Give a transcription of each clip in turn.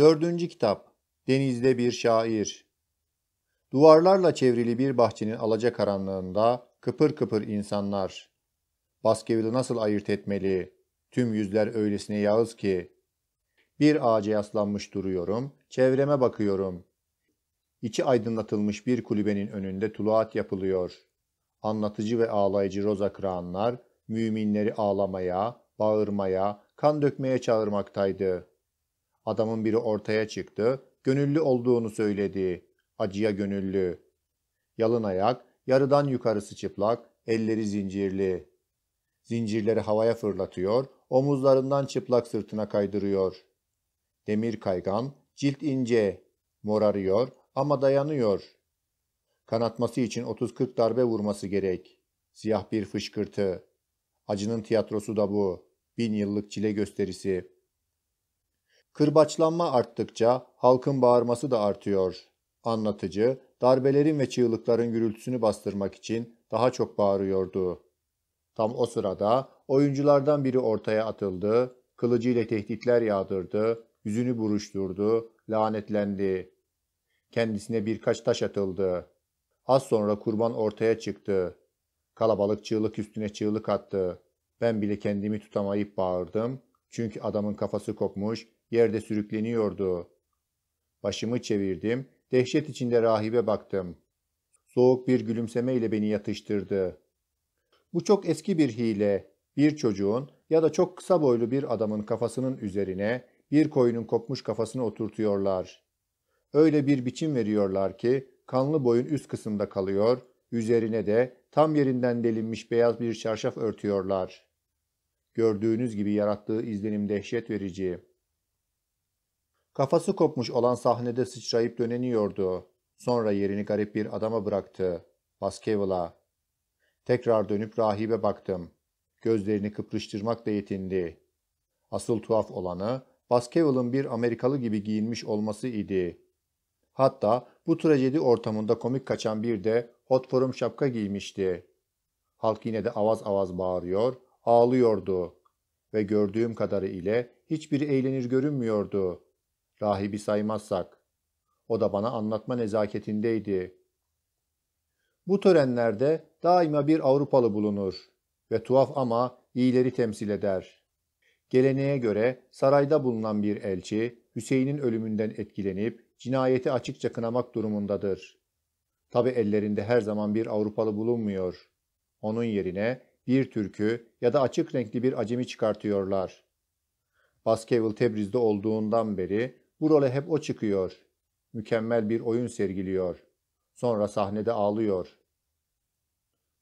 Dördüncü kitap Denizde Bir Şair Duvarlarla çevrili bir bahçenin alacakaranlığında kıpır kıpır insanlar. Baskerville'i nasıl ayırt etmeli? Tüm yüzler öylesine yağız ki. Bir ağaca yaslanmış duruyorum, çevreme bakıyorum. İçi aydınlatılmış bir kulübenin önünde tuluat yapılıyor. Anlatıcı ve ağlayıcı Roza Kıraanlar, müminleri ağlamaya, bağırmaya, kan dökmeye çağırmaktaydı.'' Adamın biri ortaya çıktı, gönüllü olduğunu söyledi. Acıya gönüllü. Yalın ayak, yarıdan yukarısı çıplak, elleri zincirli. Zincirleri havaya fırlatıyor, omuzlarından çıplak sırtına kaydırıyor. Demir kaygan, cilt ince, morarıyor ama dayanıyor. Kanatması için 30-40 darbe vurması gerek. Siyah bir fışkırtı. Acının tiyatrosu da bu. Bin yıllık çile gösterisi. Kırbaçlanma arttıkça halkın bağırması da artıyor. Anlatıcı darbelerin ve çığlıkların gürültüsünü bastırmak için daha çok bağırıyordu. Tam o sırada oyunculardan biri ortaya atıldı, kılıcıyla tehditler yağdırdı, yüzünü buruşturdu, lanetlendi. Kendisine birkaç taş atıldı. Az sonra kurban ortaya çıktı. Kalabalık çığlık üstüne çığlık attı. Ben bile kendimi tutamayıp bağırdım. Çünkü adamın kafası kopmuş, Yerde sürükleniyordu. Başımı çevirdim. Dehşet içinde rahibe baktım. Soğuk bir gülümseme ile beni yatıştırdı. Bu çok eski bir hile. Bir çocuğun ya da çok kısa boylu bir adamın kafasının üzerine bir koyunun kopmuş kafasını oturtuyorlar. Öyle bir biçim veriyorlar ki kanlı boyun üst kısımda kalıyor, üzerine de tam yerinden delinmiş beyaz bir çarşaf örtüyorlar. Gördüğünüz gibi yarattığı izlenim dehşet verici. Kafası kopmuş olan sahnede sıçrayıp döneniyordu. Sonra yerini garip bir adama bıraktı. Baskevil'a. Tekrar dönüp rahibe baktım. Gözlerini kıpırıştırmakla yetindi. Asıl tuhaf olanı Baskevil'ın bir Amerikalı gibi giyinmiş olması idi. Hatta bu trajedi ortamında komik kaçan bir de hot forum şapka giymişti. Halk yine de avaz avaz bağırıyor, ağlıyordu ve gördüğüm kadarı ile hiçbiri eğlenir görünmüyordu. Rahibi saymazsak. O da bana anlatma nezaketindeydi. Bu törenlerde daima bir Avrupalı bulunur ve tuhaf ama iyileri temsil eder. Geleneğe göre sarayda bulunan bir elçi Hüseyin'in ölümünden etkilenip cinayeti açıkça kınamak durumundadır. Tabi ellerinde her zaman bir Avrupalı bulunmuyor. Onun yerine bir türkü ya da açık renkli bir acemi çıkartıyorlar. Baskerville Tebriz'de olduğundan beri bu role hep o çıkıyor. Mükemmel bir oyun sergiliyor. Sonra sahnede ağlıyor.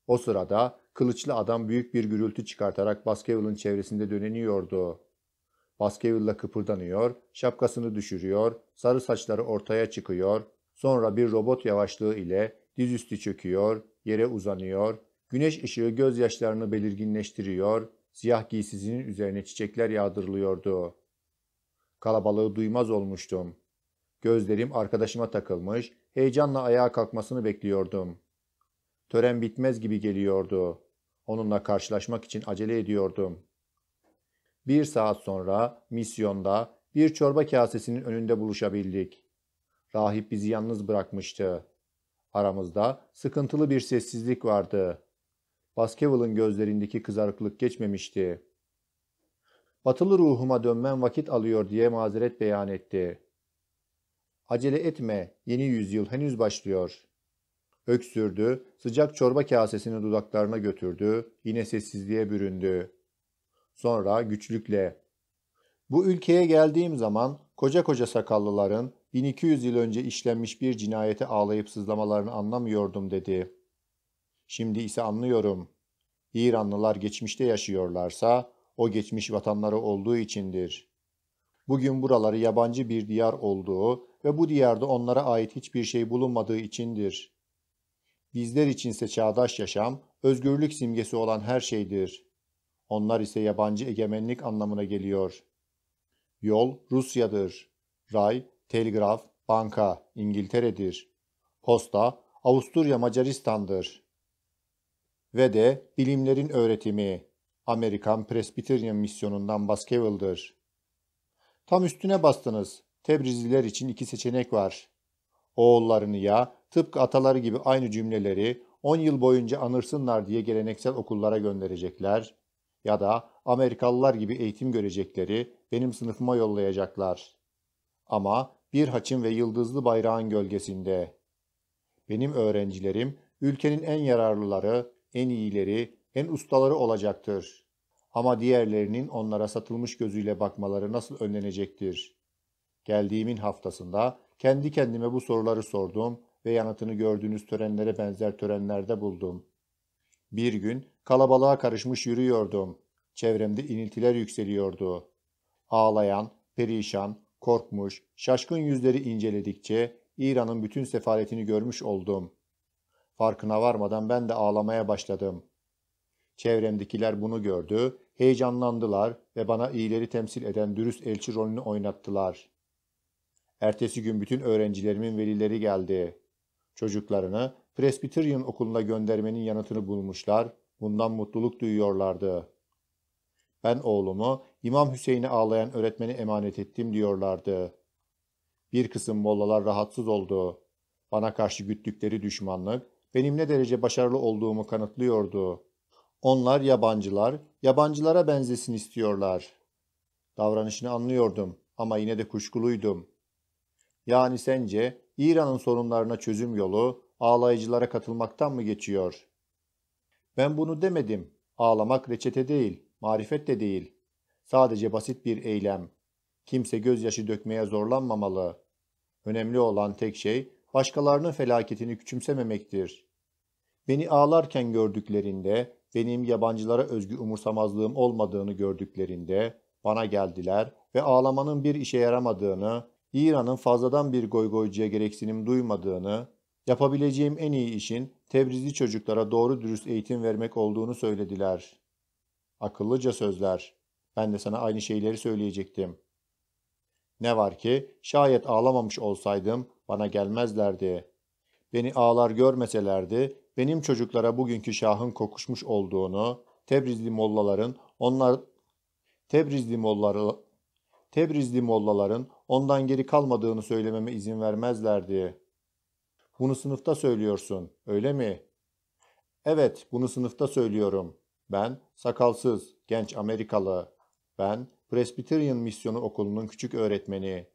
O sırada kılıçlı adam büyük bir gürültü çıkartarak Baskerville'ın çevresinde döneniyordu. Baskerville'la kıpırdanıyor, şapkasını düşürüyor, sarı saçları ortaya çıkıyor, sonra bir robot yavaşlığı ile dizüstü çöküyor, yere uzanıyor, güneş ışığı gözyaşlarını belirginleştiriyor, siyah giysisinin üzerine çiçekler yağdırılıyordu. Kalabalığı duymaz olmuştum. Gözlerim arkadaşıma takılmış, heyecanla ayağa kalkmasını bekliyordum. Tören bitmez gibi geliyordu. Onunla karşılaşmak için acele ediyordum. Bir saat sonra misyonda bir çorba kasesinin önünde buluşabildik. Rahip bizi yalnız bırakmıştı. Aramızda sıkıntılı bir sessizlik vardı. Baskevil'ın gözlerindeki kızarıklık geçmemişti batılı ruhuma dönmen vakit alıyor diye mazeret beyan etti. Acele etme, yeni yüzyıl henüz başlıyor. Öksürdü, sıcak çorba kasesini dudaklarına götürdü, yine sessizliğe büründü. Sonra güçlükle, bu ülkeye geldiğim zaman koca koca sakallıların 1200 yıl önce işlenmiş bir cinayete ağlayıp sızlamalarını anlamıyordum dedi. Şimdi ise anlıyorum. İranlılar geçmişte yaşıyorlarsa o geçmiş vatanları olduğu içindir. Bugün buraları yabancı bir diyar olduğu ve bu diyarda onlara ait hiçbir şey bulunmadığı içindir. Bizler içinse çağdaş yaşam, özgürlük simgesi olan her şeydir. Onlar ise yabancı egemenlik anlamına geliyor. Yol Rusya'dır. Ray, telgraf, banka İngiltere'dir. Posta Avusturya Macaristan'dır. Ve de bilimlerin öğretimi, Amerikan Presbiterian misyonundan Baskerville'dır. Tam üstüne bastınız. Tebrizliler için iki seçenek var. Oğullarını ya tıpkı ataları gibi aynı cümleleri 10 yıl boyunca anırsınlar diye geleneksel okullara gönderecekler ya da Amerikalılar gibi eğitim görecekleri benim sınıfıma yollayacaklar. Ama bir haçın ve yıldızlı bayrağın gölgesinde. Benim öğrencilerim ülkenin en yararlıları, en iyileri, en ustaları olacaktır. Ama diğerlerinin onlara satılmış gözüyle bakmaları nasıl önlenecektir? Geldiğimin haftasında kendi kendime bu soruları sordum ve yanıtını gördüğünüz törenlere benzer törenlerde buldum. Bir gün kalabalığa karışmış yürüyordum. Çevremde iniltiler yükseliyordu. Ağlayan, perişan, korkmuş, şaşkın yüzleri inceledikçe İran'ın bütün sefaletini görmüş oldum. Farkına varmadan ben de ağlamaya başladım. Çevremdekiler bunu gördü, heyecanlandılar ve bana iyileri temsil eden dürüst elçi rolünü oynattılar. Ertesi gün bütün öğrencilerimin velileri geldi. Çocuklarını Presbyterian okuluna göndermenin yanıtını bulmuşlar, bundan mutluluk duyuyorlardı. Ben oğlumu İmam Hüseyin'e ağlayan öğretmeni emanet ettim diyorlardı. Bir kısım mollalar rahatsız oldu. Bana karşı güttükleri düşmanlık benim ne derece başarılı olduğumu kanıtlıyordu. Onlar yabancılar, yabancılara benzesin istiyorlar. Davranışını anlıyordum ama yine de kuşkuluydum. Yani sence İran'ın sorunlarına çözüm yolu ağlayıcılara katılmaktan mı geçiyor? Ben bunu demedim. Ağlamak reçete değil, marifet de değil. Sadece basit bir eylem. Kimse gözyaşı dökmeye zorlanmamalı. Önemli olan tek şey başkalarının felaketini küçümsememektir. Beni ağlarken gördüklerinde benim yabancılara özgü umursamazlığım olmadığını gördüklerinde bana geldiler ve ağlamanın bir işe yaramadığını, İran'ın fazladan bir goygoycuya gereksinim duymadığını, yapabileceğim en iyi işin Tebrizli çocuklara doğru dürüst eğitim vermek olduğunu söylediler. Akıllıca sözler. Ben de sana aynı şeyleri söyleyecektim. Ne var ki şayet ağlamamış olsaydım bana gelmezlerdi beni ağlar görmeselerdi, benim çocuklara bugünkü şahın kokuşmuş olduğunu, Tebrizli mollaların onlar Tebrizli molları Tebrizli mollaların ondan geri kalmadığını söylememe izin vermezlerdi. Bunu sınıfta söylüyorsun, öyle mi? Evet, bunu sınıfta söylüyorum. Ben sakalsız, genç Amerikalı. Ben Presbyterian Misyonu Okulu'nun küçük öğretmeni.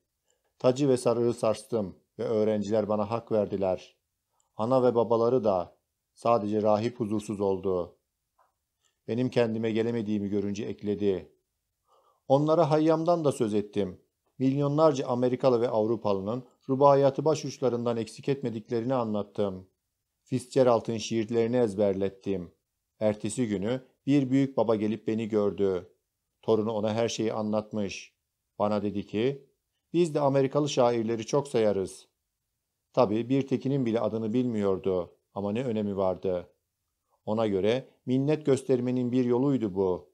Tacı ve sarığı sarstım ve öğrenciler bana hak verdiler ana ve babaları da sadece rahip huzursuz oldu. Benim kendime gelemediğimi görünce ekledi. Onlara hayyamdan da söz ettim. Milyonlarca Amerikalı ve Avrupalının rubayatı başuçlarından eksik etmediklerini anlattım. Fitzgerald'ın şiirlerini ezberlettim. Ertesi günü bir büyük baba gelip beni gördü. Torunu ona her şeyi anlatmış. Bana dedi ki, biz de Amerikalı şairleri çok sayarız. Tabii bir tekinin bile adını bilmiyordu ama ne önemi vardı. Ona göre minnet göstermenin bir yoluydu bu.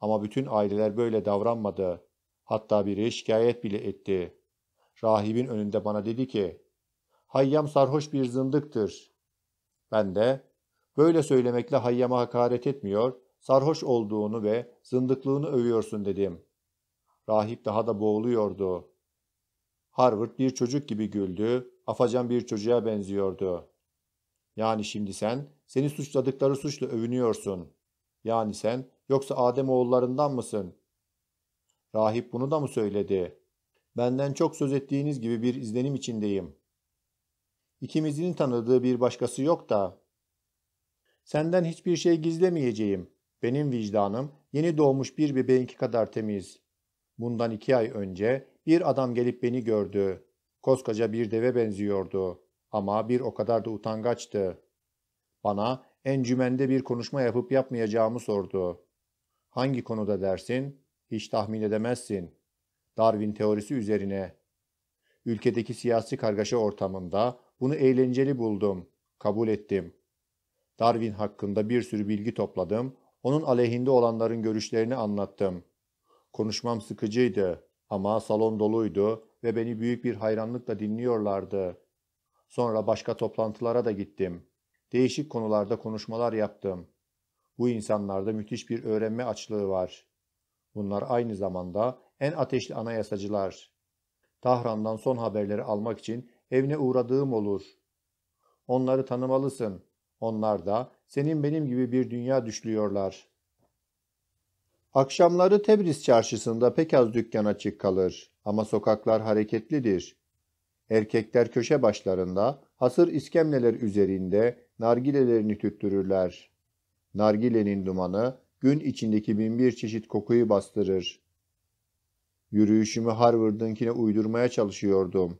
Ama bütün aileler böyle davranmadı. Hatta biri şikayet bile etti. Rahibin önünde bana dedi ki, Hayyam sarhoş bir zındıktır. Ben de, böyle söylemekle Hayyam'a hakaret etmiyor, sarhoş olduğunu ve zındıklığını övüyorsun dedim. Rahip daha da boğuluyordu. Harvard bir çocuk gibi güldü, afacan bir çocuğa benziyordu. Yani şimdi sen seni suçladıkları suçla övünüyorsun. Yani sen yoksa Adem oğullarından mısın? Rahip bunu da mı söyledi? Benden çok söz ettiğiniz gibi bir izlenim içindeyim. İkimizin tanıdığı bir başkası yok da. Senden hiçbir şey gizlemeyeceğim. Benim vicdanım yeni doğmuş bir bebeğinki kadar temiz. Bundan iki ay önce bir adam gelip beni gördü. Koskoca bir deve benziyordu ama bir o kadar da utangaçtı. Bana encümende bir konuşma yapıp yapmayacağımı sordu. Hangi konuda dersin? Hiç tahmin edemezsin. Darwin teorisi üzerine. Ülkedeki siyasi kargaşa ortamında bunu eğlenceli buldum. Kabul ettim. Darwin hakkında bir sürü bilgi topladım. Onun aleyhinde olanların görüşlerini anlattım. Konuşmam sıkıcıydı ama salon doluydu ve beni büyük bir hayranlıkla dinliyorlardı. Sonra başka toplantılara da gittim. Değişik konularda konuşmalar yaptım. Bu insanlarda müthiş bir öğrenme açlığı var. Bunlar aynı zamanda en ateşli anayasacılar. Tahran'dan son haberleri almak için evine uğradığım olur. Onları tanımalısın. Onlar da senin benim gibi bir dünya düşlüyorlar.'' Akşamları Tebriz çarşısında pek az dükkan açık kalır ama sokaklar hareketlidir. Erkekler köşe başlarında, hasır iskemleler üzerinde nargilelerini tüttürürler. Nargilenin dumanı gün içindeki binbir çeşit kokuyu bastırır. Yürüyüşümü Harvard'ınkine uydurmaya çalışıyordum.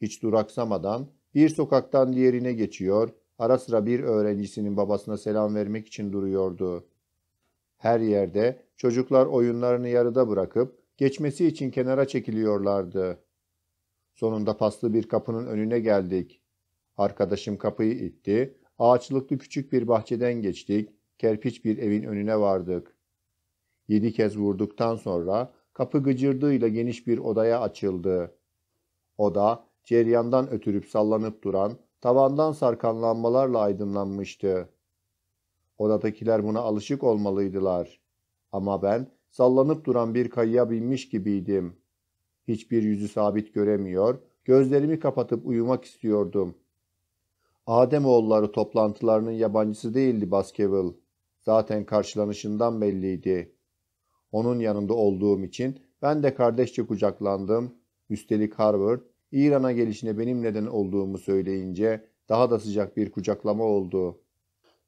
Hiç duraksamadan bir sokaktan diğerine geçiyor, ara sıra bir öğrencisinin babasına selam vermek için duruyordu.'' Her yerde çocuklar oyunlarını yarıda bırakıp geçmesi için kenara çekiliyorlardı. Sonunda paslı bir kapının önüne geldik. Arkadaşım kapıyı itti. Ağaçlıklı küçük bir bahçeden geçtik. Kerpiç bir evin önüne vardık. Yedi kez vurduktan sonra kapı gıcırdığıyla geniş bir odaya açıldı. Oda ceryandan ötürüp sallanıp duran, tavandan sarkan lambalarla aydınlanmıştı. Oradakiler buna alışık olmalıydılar. Ama ben sallanıp duran bir kayaya binmiş gibiydim. Hiçbir yüzü sabit göremiyor, gözlerimi kapatıp uyumak istiyordum. Ademoğulları toplantılarının yabancısı değildi Baskerville. Zaten karşılanışından belliydi. Onun yanında olduğum için ben de kardeşçe kucaklandım. Üstelik Harvard, İran'a gelişine benim neden olduğumu söyleyince daha da sıcak bir kucaklama oldu.''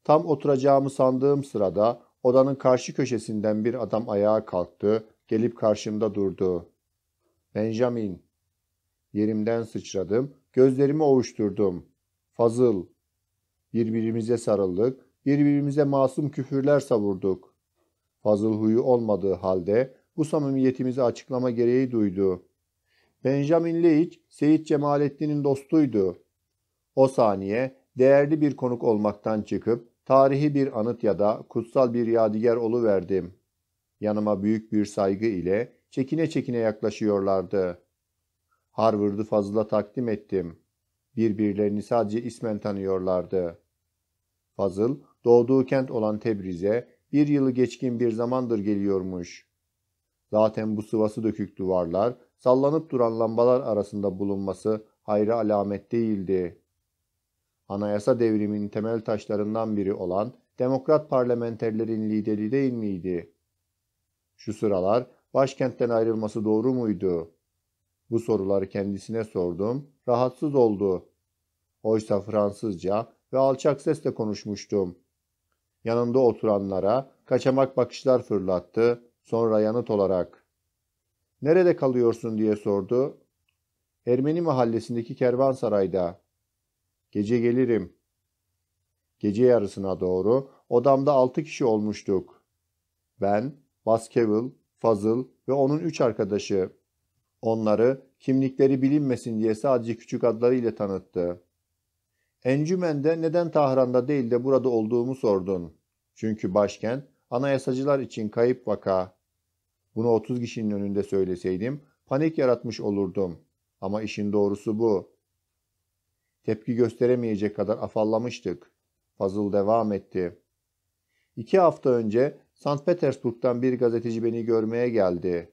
Tam oturacağımı sandığım sırada odanın karşı köşesinden bir adam ayağa kalktı, gelip karşımda durdu. Benjamin. Yerimden sıçradım, gözlerimi ovuşturdum. Fazıl. Birbirimize sarıldık, birbirimize masum küfürler savurduk. Fazıl huyu olmadığı halde bu samimiyetimizi açıklama gereği duydu. Benjamin Leitch, Seyit Cemalettin'in dostuydu. O saniye değerli bir konuk olmaktan çıkıp Tarihi bir anıt ya da kutsal bir yadigar oluverdim. Yanıma büyük bir saygı ile çekine çekine yaklaşıyorlardı. Harvard'ı fazla takdim ettim. Birbirlerini sadece ismen tanıyorlardı. Fazıl, doğduğu kent olan Tebriz'e bir yılı geçkin bir zamandır geliyormuş. Zaten bu sıvası dökük duvarlar, sallanıp duran lambalar arasında bulunması hayra alamet değildi. Anayasa devriminin temel taşlarından biri olan demokrat parlamenterlerin lideri değil miydi? Şu sıralar başkentten ayrılması doğru muydu? Bu soruları kendisine sordum, rahatsız oldu. Oysa Fransızca ve alçak sesle konuşmuştum. Yanında oturanlara kaçamak bakışlar fırlattı, sonra yanıt olarak. ''Nerede kalıyorsun?'' diye sordu. Ermeni mahallesindeki kervansarayda. Gece gelirim. Gece yarısına doğru odamda altı kişi olmuştuk. Ben, Baskerville, Fazıl ve onun üç arkadaşı. Onları kimlikleri bilinmesin diye sadece küçük adlarıyla tanıttı. Encümende neden Tahran'da değil de burada olduğumu sordun. Çünkü başkent anayasacılar için kayıp vaka. Bunu 30 kişinin önünde söyleseydim panik yaratmış olurdum. Ama işin doğrusu bu. Tepki gösteremeyecek kadar afallamıştık. Fazıl devam etti. İki hafta önce St. Petersburg'dan bir gazeteci beni görmeye geldi.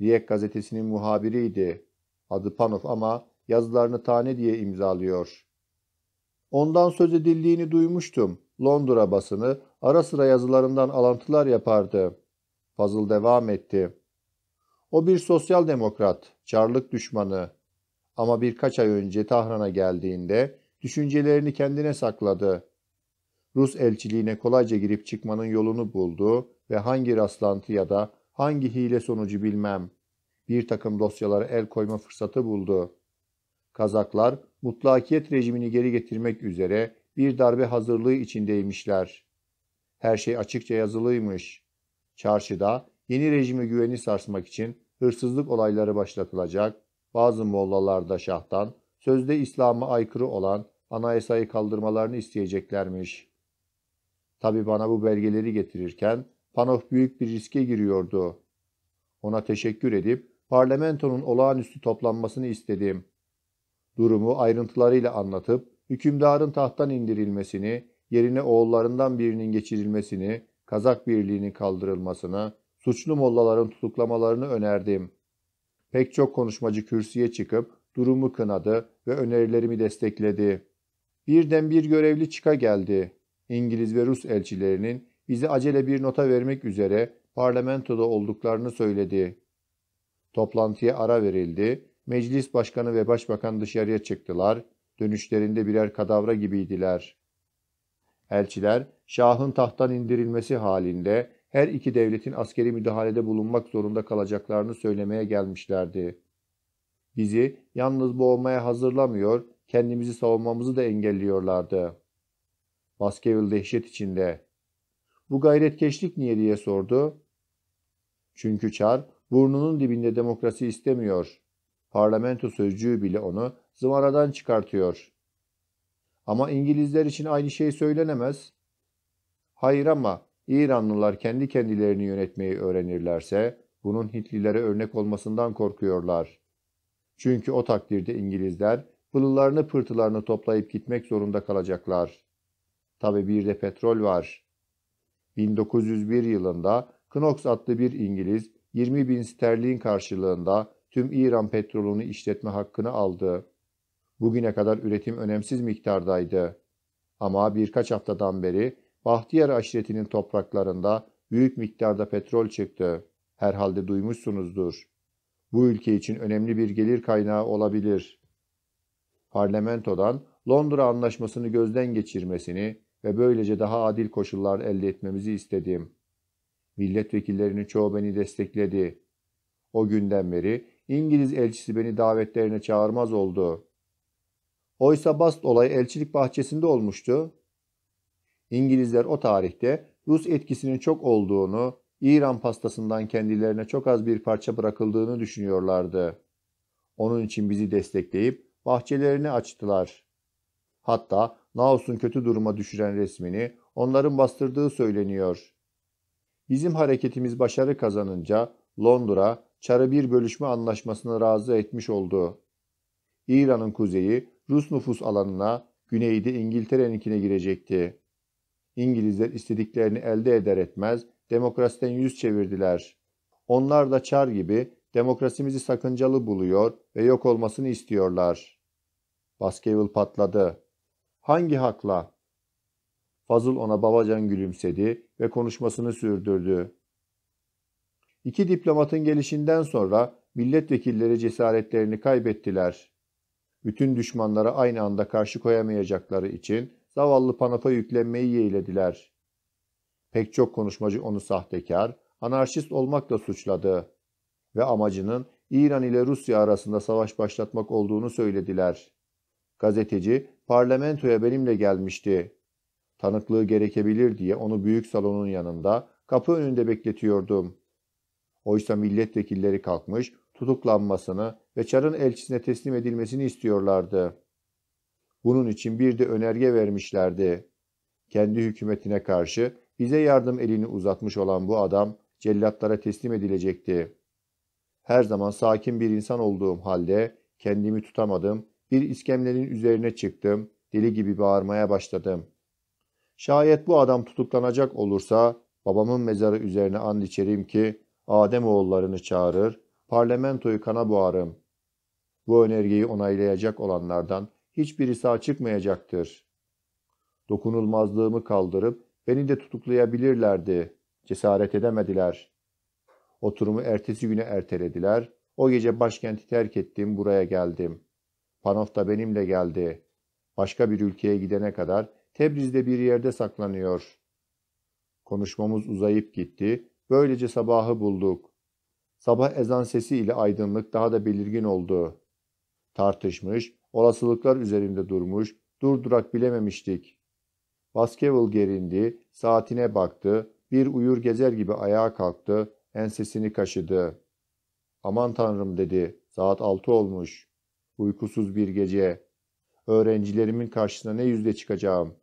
Riyek gazetesinin muhabiriydi. Adı Panov ama yazılarını tane diye imzalıyor. Ondan söz edildiğini duymuştum. Londra basını ara sıra yazılarından alıntılar yapardı. Fazıl devam etti. O bir sosyal demokrat, çarlık düşmanı, ama birkaç ay önce Tahran'a geldiğinde düşüncelerini kendine sakladı. Rus elçiliğine kolayca girip çıkmanın yolunu buldu ve hangi rastlantı ya da hangi hile sonucu bilmem bir takım dosyalara el koyma fırsatı buldu. Kazaklar mutlakiyet rejimini geri getirmek üzere bir darbe hazırlığı içindeymişler. Her şey açıkça yazılıymış. Çarşıda yeni rejime güveni sarsmak için hırsızlık olayları başlatılacak, bazı da şahtan, sözde İslam'a aykırı olan anayasayı kaldırmalarını isteyeceklermiş. Tabi bana bu belgeleri getirirken Panof büyük bir riske giriyordu. Ona teşekkür edip parlamentonun olağanüstü toplanmasını istedim. Durumu ayrıntılarıyla anlatıp hükümdarın tahttan indirilmesini, yerine oğullarından birinin geçirilmesini, Kazak Birliği'nin kaldırılmasını, suçlu mollaların tutuklamalarını önerdim. Pek çok konuşmacı kürsüye çıkıp durumu kınadı ve önerilerimi destekledi. Birden bir görevli çıka geldi. İngiliz ve Rus elçilerinin bizi acele bir nota vermek üzere parlamentoda olduklarını söyledi. Toplantıya ara verildi. Meclis başkanı ve başbakan dışarıya çıktılar. Dönüşlerinde birer kadavra gibiydiler. Elçiler, Şah'ın tahttan indirilmesi halinde her iki devletin askeri müdahalede bulunmak zorunda kalacaklarını söylemeye gelmişlerdi. Bizi yalnız boğmaya hazırlamıyor, kendimizi savunmamızı da engelliyorlardı. Baskerville dehşet içinde. Bu gayretkeşlik niye diye sordu. Çünkü Çar burnunun dibinde demokrasi istemiyor. Parlamento sözcüğü bile onu zıvanadan çıkartıyor. Ama İngilizler için aynı şey söylenemez. Hayır ama İranlılar kendi kendilerini yönetmeyi öğrenirlerse bunun Hitlilere örnek olmasından korkuyorlar. Çünkü o takdirde İngilizler pılılarını pırtılarını toplayıp gitmek zorunda kalacaklar. Tabi bir de petrol var. 1901 yılında Knox adlı bir İngiliz 20 bin sterlin karşılığında tüm İran petrolünü işletme hakkını aldı. Bugüne kadar üretim önemsiz miktardaydı. Ama birkaç haftadan beri Bahtiyar aşiretinin topraklarında büyük miktarda petrol çıktı. Herhalde duymuşsunuzdur. Bu ülke için önemli bir gelir kaynağı olabilir. Parlamentodan Londra Anlaşması'nı gözden geçirmesini ve böylece daha adil koşullar elde etmemizi istedim. Milletvekillerinin çoğu beni destekledi. O günden beri İngiliz elçisi beni davetlerine çağırmaz oldu. Oysa Bast olay elçilik bahçesinde olmuştu. İngilizler o tarihte Rus etkisinin çok olduğunu, İran pastasından kendilerine çok az bir parça bırakıldığını düşünüyorlardı. Onun için bizi destekleyip bahçelerini açtılar. Hatta Naos'un kötü duruma düşüren resmini onların bastırdığı söyleniyor. Bizim hareketimiz başarı kazanınca Londra çarı bir bölüşme anlaşmasına razı etmiş oldu. İran'ın kuzeyi Rus nüfus alanına, güneyi de İngiltere'ninkine girecekti. İngilizler istediklerini elde eder etmez demokrasiden yüz çevirdiler. Onlar da çar gibi demokrasimizi sakıncalı buluyor ve yok olmasını istiyorlar. Baskerville patladı. Hangi hakla? Fazıl ona babacan gülümsedi ve konuşmasını sürdürdü. İki diplomatın gelişinden sonra milletvekilleri cesaretlerini kaybettiler. Bütün düşmanlara aynı anda karşı koyamayacakları için Zavallı Panop'a yüklenmeyi yeğlediler. Pek çok konuşmacı onu sahtekar, anarşist olmakla suçladı ve amacının İran ile Rusya arasında savaş başlatmak olduğunu söylediler. Gazeteci parlamentoya benimle gelmişti. Tanıklığı gerekebilir diye onu büyük salonun yanında kapı önünde bekletiyordum. Oysa milletvekilleri kalkmış tutuklanmasını ve Çar'ın elçisine teslim edilmesini istiyorlardı.'' Bunun için bir de önerge vermişlerdi. Kendi hükümetine karşı bize yardım elini uzatmış olan bu adam cellatlara teslim edilecekti. Her zaman sakin bir insan olduğum halde kendimi tutamadım, bir iskemlenin üzerine çıktım, deli gibi bağırmaya başladım. Şayet bu adam tutuklanacak olursa babamın mezarı üzerine and içerim ki Adem oğullarını çağırır, parlamentoyu kana boğarım. Bu önergeyi onaylayacak olanlardan hiçbiri sağ çıkmayacaktır. Dokunulmazlığımı kaldırıp beni de tutuklayabilirlerdi. Cesaret edemediler. Oturumu ertesi güne ertelediler. O gece başkenti terk ettim, buraya geldim. Panof da benimle geldi. Başka bir ülkeye gidene kadar Tebriz'de bir yerde saklanıyor. Konuşmamız uzayıp gitti. Böylece sabahı bulduk. Sabah ezan sesi ile aydınlık daha da belirgin oldu. Tartışmış, Olasılıklar üzerinde durmuş, durdurak bilememiştik. Baskerville gerindi, saatine baktı, bir uyur gezer gibi ayağa kalktı, ensesini kaşıdı. Aman tanrım dedi, saat altı olmuş. Uykusuz bir gece. Öğrencilerimin karşısına ne yüzle çıkacağım?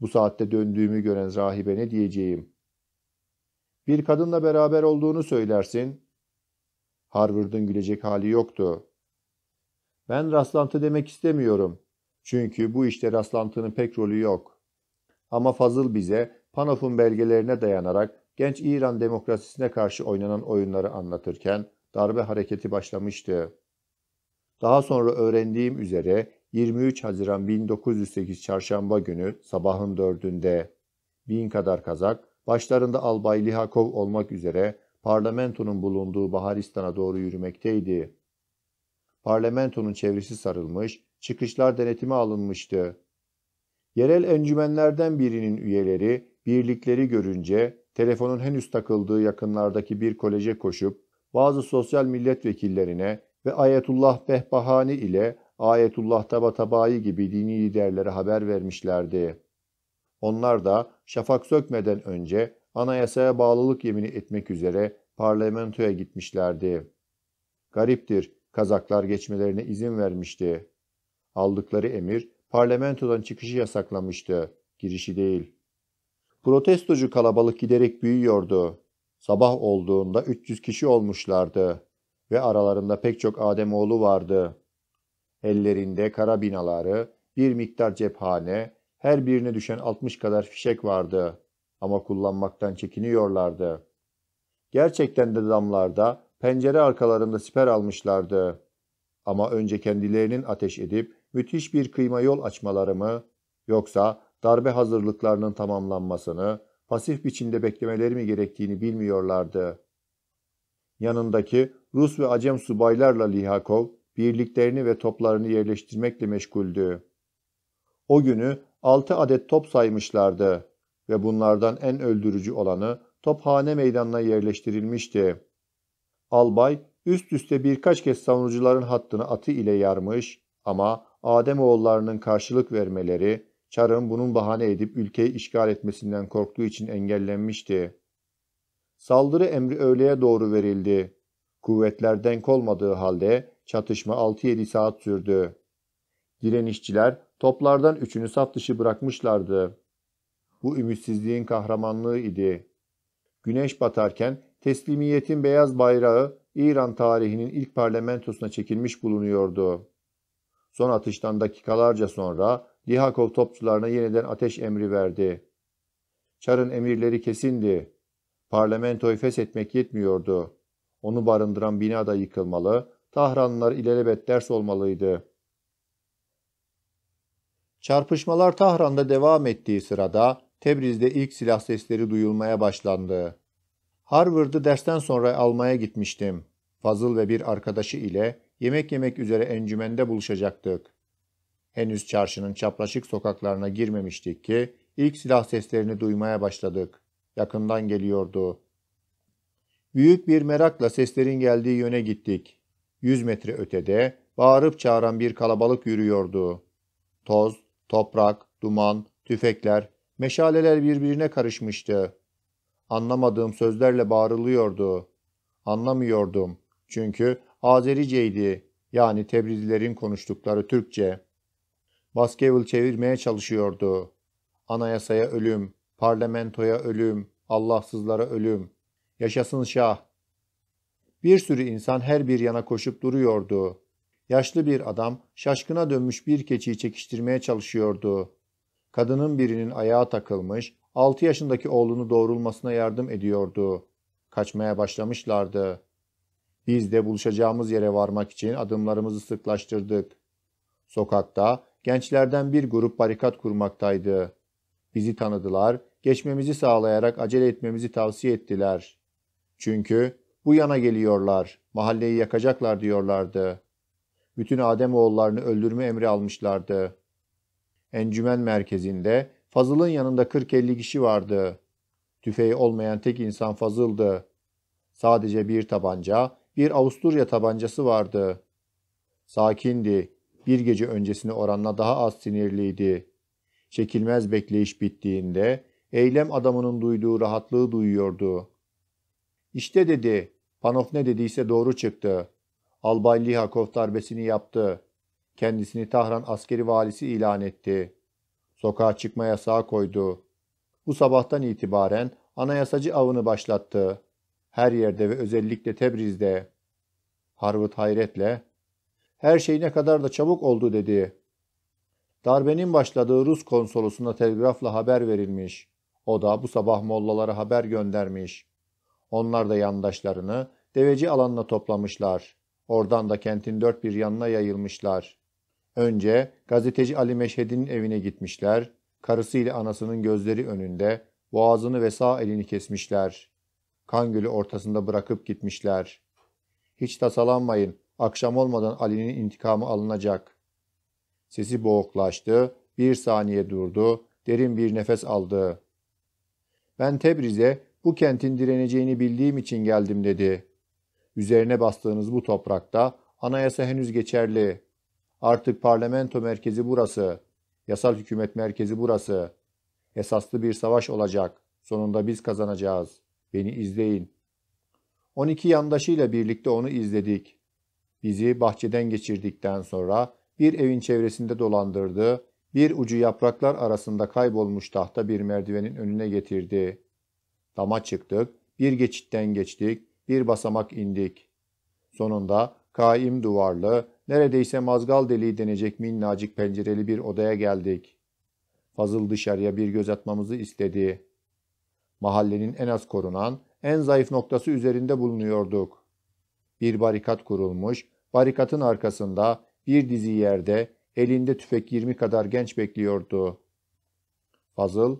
Bu saatte döndüğümü gören rahibe ne diyeceğim? Bir kadınla beraber olduğunu söylersin. Harvard'ın gülecek hali yoktu. Ben rastlantı demek istemiyorum. Çünkü bu işte rastlantının pek rolü yok. Ama Fazıl bize Panof'un belgelerine dayanarak genç İran demokrasisine karşı oynanan oyunları anlatırken darbe hareketi başlamıştı. Daha sonra öğrendiğim üzere 23 Haziran 1908 Çarşamba günü sabahın dördünde bin kadar kazak, başlarında Albay Lihakov olmak üzere parlamentonun bulunduğu Baharistan'a doğru yürümekteydi parlamentonun çevresi sarılmış, çıkışlar denetime alınmıştı. Yerel encümenlerden birinin üyeleri birlikleri görünce telefonun henüz takıldığı yakınlardaki bir koleje koşup bazı sosyal milletvekillerine ve Ayetullah Behbahani ile Ayetullah Tabatabai gibi dini liderlere haber vermişlerdi. Onlar da şafak sökmeden önce anayasaya bağlılık yemini etmek üzere parlamentoya gitmişlerdi. Gariptir, Kazaklar geçmelerine izin vermişti. Aldıkları emir parlamentodan çıkışı yasaklamıştı, girişi değil. Protestocu kalabalık giderek büyüyordu. Sabah olduğunda 300 kişi olmuşlardı ve aralarında pek çok Ademoğlu vardı. Ellerinde kara binaları, bir miktar cephane, her birine düşen 60 kadar fişek vardı ama kullanmaktan çekiniyorlardı. Gerçekten de damlarda pencere arkalarında siper almışlardı. Ama önce kendilerinin ateş edip müthiş bir kıyma yol açmalarımı yoksa darbe hazırlıklarının tamamlanmasını pasif biçimde beklemeleri mi gerektiğini bilmiyorlardı. Yanındaki Rus ve Acem subaylarla Lihakov birliklerini ve toplarını yerleştirmekle meşguldü. O günü 6 adet top saymışlardı ve bunlardan en öldürücü olanı tophane meydanına yerleştirilmişti. Albay üst üste birkaç kez savunucuların hattını atı ile yarmış ama Ademoğullarının karşılık vermeleri Çar'ın bunun bahane edip ülkeyi işgal etmesinden korktuğu için engellenmişti. Saldırı emri öğleye doğru verildi. Kuvvetler denk olmadığı halde çatışma 6-7 saat sürdü. Direnişçiler toplardan üçünü saf dışı bırakmışlardı. Bu ümitsizliğin kahramanlığı idi. Güneş batarken teslimiyetin beyaz bayrağı İran tarihinin ilk parlamentosuna çekilmiş bulunuyordu. Son atıştan dakikalarca sonra Lihakov topçularına yeniden ateş emri verdi. Çar'ın emirleri kesindi. Parlamentoyu feshetmek yetmiyordu. Onu barındıran bina da yıkılmalı, Tahranlılar ilelebet ders olmalıydı. Çarpışmalar Tahran'da devam ettiği sırada Tebriz'de ilk silah sesleri duyulmaya başlandı. Harvard'ı dersten sonra almaya gitmiştim. Fazıl ve bir arkadaşı ile yemek yemek üzere encümende buluşacaktık. Henüz çarşının çapraşık sokaklarına girmemiştik ki ilk silah seslerini duymaya başladık. Yakından geliyordu. Büyük bir merakla seslerin geldiği yöne gittik. Yüz metre ötede bağırıp çağıran bir kalabalık yürüyordu. Toz, toprak, duman, tüfekler, meşaleler birbirine karışmıştı. Anlamadığım sözlerle bağırılıyordu. Anlamıyordum. Çünkü Azericeydi. Yani Tebrizlilerin konuştukları Türkçe. Baskerville çevirmeye çalışıyordu. Anayasaya ölüm, parlamentoya ölüm, Allahsızlara ölüm. Yaşasın şah. Bir sürü insan her bir yana koşup duruyordu. Yaşlı bir adam şaşkına dönmüş bir keçiyi çekiştirmeye çalışıyordu. Kadının birinin ayağı takılmış, 6 yaşındaki oğlunu doğrulmasına yardım ediyordu. Kaçmaya başlamışlardı. Biz de buluşacağımız yere varmak için adımlarımızı sıklaştırdık. Sokakta gençlerden bir grup barikat kurmaktaydı. Bizi tanıdılar, geçmemizi sağlayarak acele etmemizi tavsiye ettiler. Çünkü bu yana geliyorlar, mahalleyi yakacaklar diyorlardı. Bütün Ademoğullarını öldürme emri almışlardı. Encümen merkezinde Fazıl'ın yanında 40-50 kişi vardı. Tüfeği olmayan tek insan Fazıl'dı. Sadece bir tabanca, bir Avusturya tabancası vardı. Sakindi. Bir gece öncesine oranla daha az sinirliydi. Çekilmez bekleyiş bittiğinde eylem adamının duyduğu rahatlığı duyuyordu. İşte dedi, Panov ne dediyse doğru çıktı. Albay Lihakov darbesini yaptı. Kendisini Tahran askeri valisi ilan etti.'' sokağa çıkma yasağı koydu. Bu sabahtan itibaren anayasacı avını başlattı. Her yerde ve özellikle Tebriz'de. Harvard hayretle, her şey ne kadar da çabuk oldu dedi. Darbenin başladığı Rus konsolosuna telgrafla haber verilmiş. O da bu sabah mollalara haber göndermiş. Onlar da yandaşlarını deveci alanına toplamışlar. Oradan da kentin dört bir yanına yayılmışlar. Önce gazeteci Ali Meşhedi'nin evine gitmişler, karısı ile anasının gözleri önünde boğazını ve sağ elini kesmişler. Kan gölü ortasında bırakıp gitmişler. Hiç tasalanmayın, akşam olmadan Ali'nin intikamı alınacak. Sesi boğuklaştı, bir saniye durdu, derin bir nefes aldı. Ben Tebriz'e bu kentin direneceğini bildiğim için geldim dedi. Üzerine bastığınız bu toprakta anayasa henüz geçerli. Artık parlamento merkezi burası. Yasal hükümet merkezi burası. Esaslı bir savaş olacak. Sonunda biz kazanacağız. Beni izleyin. 12 yandaşıyla birlikte onu izledik. Bizi bahçeden geçirdikten sonra bir evin çevresinde dolandırdı, bir ucu yapraklar arasında kaybolmuş tahta bir merdivenin önüne getirdi. Dama çıktık, bir geçitten geçtik, bir basamak indik. Sonunda kaim duvarlı, Neredeyse mazgal deliği denecek minnacık pencereli bir odaya geldik. Fazıl dışarıya bir göz atmamızı istedi. Mahallenin en az korunan, en zayıf noktası üzerinde bulunuyorduk. Bir barikat kurulmuş, barikatın arkasında bir dizi yerde elinde tüfek 20 kadar genç bekliyordu. Fazıl,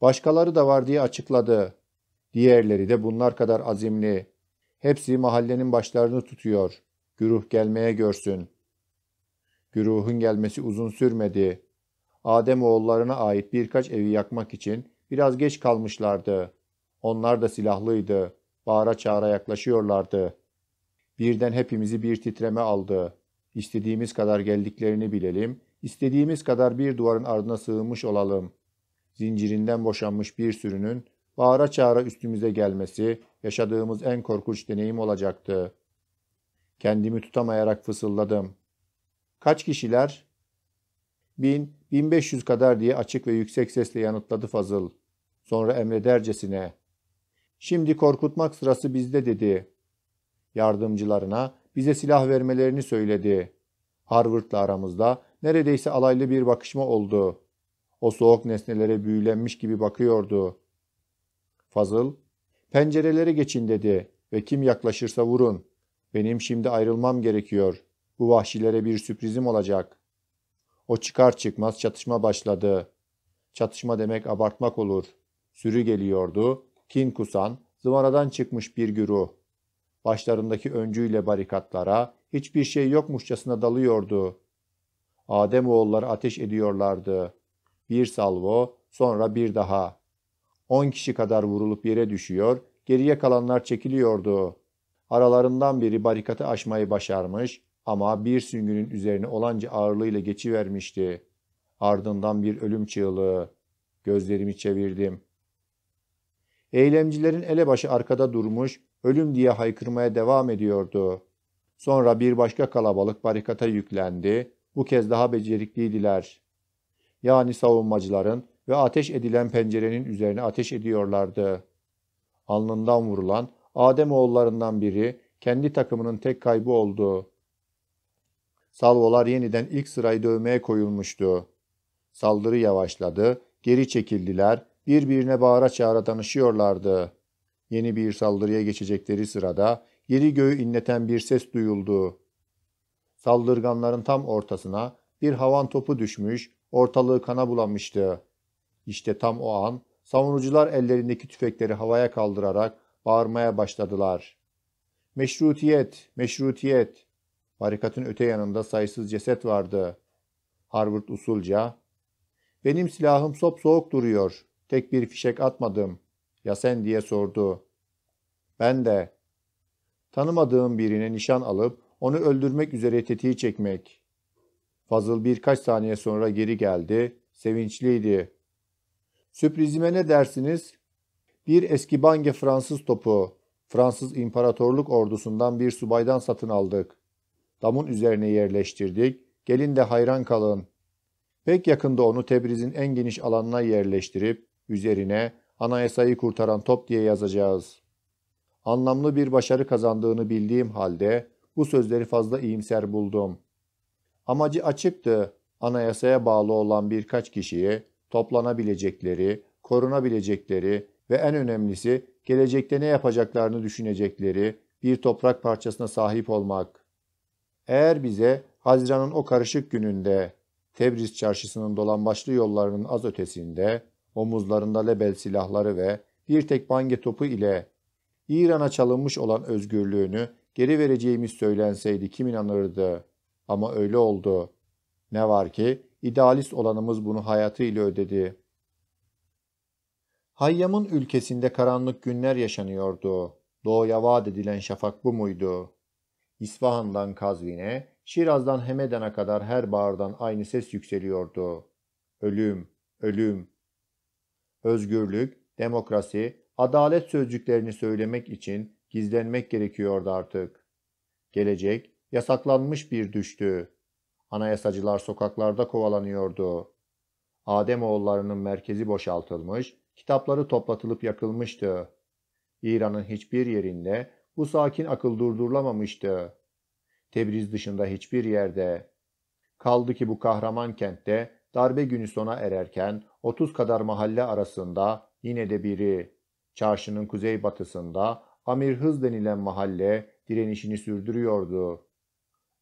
başkaları da var diye açıkladı. Diğerleri de bunlar kadar azimli. Hepsi mahallenin başlarını tutuyor. Güruh gelmeye görsün. Güruhun gelmesi uzun sürmedi. Adem oğullarına ait birkaç evi yakmak için biraz geç kalmışlardı. Onlar da silahlıydı. Bağıra çağıra yaklaşıyorlardı. Birden hepimizi bir titreme aldı. İstediğimiz kadar geldiklerini bilelim, istediğimiz kadar bir duvarın ardına sığınmış olalım. Zincirinden boşanmış bir sürünün bağıra çağıra üstümüze gelmesi yaşadığımız en korkunç deneyim olacaktı.'' Kendimi tutamayarak fısıldadım. Kaç kişiler? Bin, bin beş yüz kadar diye açık ve yüksek sesle yanıtladı Fazıl. Sonra emredercesine. Şimdi korkutmak sırası bizde dedi. Yardımcılarına bize silah vermelerini söyledi. Harvard'la aramızda neredeyse alaylı bir bakışma oldu. O soğuk nesnelere büyülenmiş gibi bakıyordu. Fazıl, pencerelere geçin dedi ve kim yaklaşırsa vurun. Benim şimdi ayrılmam gerekiyor. Bu vahşilere bir sürprizim olacak. O çıkar çıkmaz çatışma başladı. Çatışma demek abartmak olur. Sürü geliyordu. Kin kusan, zıvanadan çıkmış bir güruh. Başlarındaki öncüyle barikatlara hiçbir şey yokmuşçasına dalıyordu. Adem oğulları ateş ediyorlardı. Bir salvo, sonra bir daha. On kişi kadar vurulup yere düşüyor, geriye kalanlar çekiliyordu.'' Aralarından biri barikatı aşmayı başarmış ama bir süngünün üzerine olanca ağırlığıyla geçivermişti. Ardından bir ölüm çığlığı. Gözlerimi çevirdim. Eylemcilerin elebaşı arkada durmuş, ölüm diye haykırmaya devam ediyordu. Sonra bir başka kalabalık barikata yüklendi. Bu kez daha becerikliydiler. Yani savunmacıların ve ateş edilen pencerenin üzerine ateş ediyorlardı. Alnından vurulan Adem oğullarından biri kendi takımının tek kaybı oldu. Salvolar yeniden ilk sırayı dövmeye koyulmuştu. Saldırı yavaşladı, geri çekildiler, birbirine bağıra çağıra tanışıyorlardı. Yeni bir saldırıya geçecekleri sırada yeri göğü inleten bir ses duyuldu. Saldırganların tam ortasına bir havan topu düşmüş, ortalığı kana bulamıştı. İşte tam o an savunucular ellerindeki tüfekleri havaya kaldırarak bağırmaya başladılar. Meşrutiyet, meşrutiyet. Barikatın öte yanında sayısız ceset vardı. Harvard usulca. Benim silahım sop soğuk duruyor. Tek bir fişek atmadım. Ya sen diye sordu. Ben de. Tanımadığım birine nişan alıp onu öldürmek üzere tetiği çekmek. Fazıl birkaç saniye sonra geri geldi. Sevinçliydi. Sürprizime ne dersiniz? Bir eski bange Fransız topu, Fransız İmparatorluk ordusundan bir subaydan satın aldık. Damın üzerine yerleştirdik, gelin de hayran kalın. Pek yakında onu Tebriz'in en geniş alanına yerleştirip, üzerine anayasayı kurtaran top diye yazacağız. Anlamlı bir başarı kazandığını bildiğim halde bu sözleri fazla iyimser buldum. Amacı açıktı, anayasaya bağlı olan birkaç kişiye toplanabilecekleri, korunabilecekleri ve en önemlisi gelecekte ne yapacaklarını düşünecekleri bir toprak parçasına sahip olmak. Eğer bize Haziran'ın o karışık gününde Tebriz çarşısının dolambaçlı yollarının az ötesinde omuzlarında lebel silahları ve bir tek bange topu ile İran'a çalınmış olan özgürlüğünü geri vereceğimiz söylenseydi kim inanırdı? Ama öyle oldu. Ne var ki idealist olanımız bunu hayatıyla ödedi.'' Hayyam'ın ülkesinde karanlık günler yaşanıyordu. Doğuya vaat edilen şafak bu muydu? İsfahan'dan Kazvin'e, Şiraz'dan Hemedan'a kadar her bağırdan aynı ses yükseliyordu. Ölüm, ölüm. Özgürlük, demokrasi, adalet sözcüklerini söylemek için gizlenmek gerekiyordu artık. Gelecek, yasaklanmış bir düştü. Anayasacılar sokaklarda kovalanıyordu. Ademoğullarının merkezi boşaltılmış, kitapları toplatılıp yakılmıştı. İran'ın hiçbir yerinde bu sakin akıl durdurulamamıştı. Tebriz dışında hiçbir yerde. Kaldı ki bu kahraman kentte darbe günü sona ererken 30 kadar mahalle arasında yine de biri. Çarşının kuzey batısında Amir Hız denilen mahalle direnişini sürdürüyordu.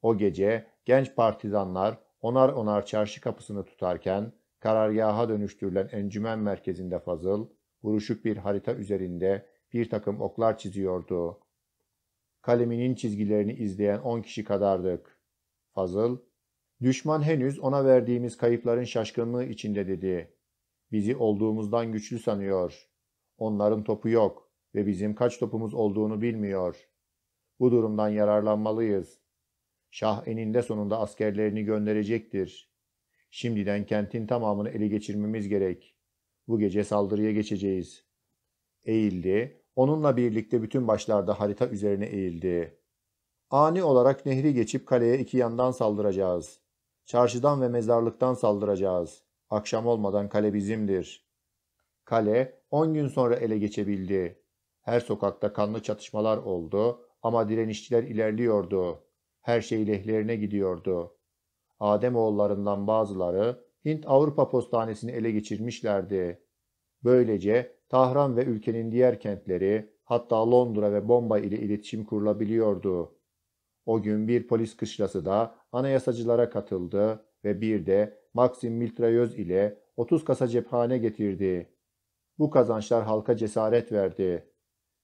O gece genç partizanlar onar onar çarşı kapısını tutarken karargaha dönüştürülen encümen merkezinde Fazıl, buruşuk bir harita üzerinde bir takım oklar çiziyordu. Kaleminin çizgilerini izleyen on kişi kadardık. Fazıl, düşman henüz ona verdiğimiz kayıpların şaşkınlığı içinde dedi. Bizi olduğumuzdan güçlü sanıyor. Onların topu yok ve bizim kaç topumuz olduğunu bilmiyor. Bu durumdan yararlanmalıyız. Şah eninde sonunda askerlerini gönderecektir. Şimdiden kentin tamamını ele geçirmemiz gerek. Bu gece saldırıya geçeceğiz. Eğildi. Onunla birlikte bütün başlarda harita üzerine eğildi. Ani olarak nehri geçip kaleye iki yandan saldıracağız. Çarşıdan ve mezarlıktan saldıracağız. Akşam olmadan kale bizimdir. Kale on gün sonra ele geçebildi. Her sokakta kanlı çatışmalar oldu ama direnişçiler ilerliyordu. Her şey lehlerine gidiyordu. Adem oğullarından bazıları Hint-Avrupa postanesini ele geçirmişlerdi. Böylece Tahran ve ülkenin diğer kentleri hatta Londra ve Bombay ile iletişim kurulabiliyordu. O gün bir polis kışlası da anayasacılara katıldı ve bir de Maxim Mitrayoz ile 30 kasa cephane getirdi. Bu kazançlar halka cesaret verdi.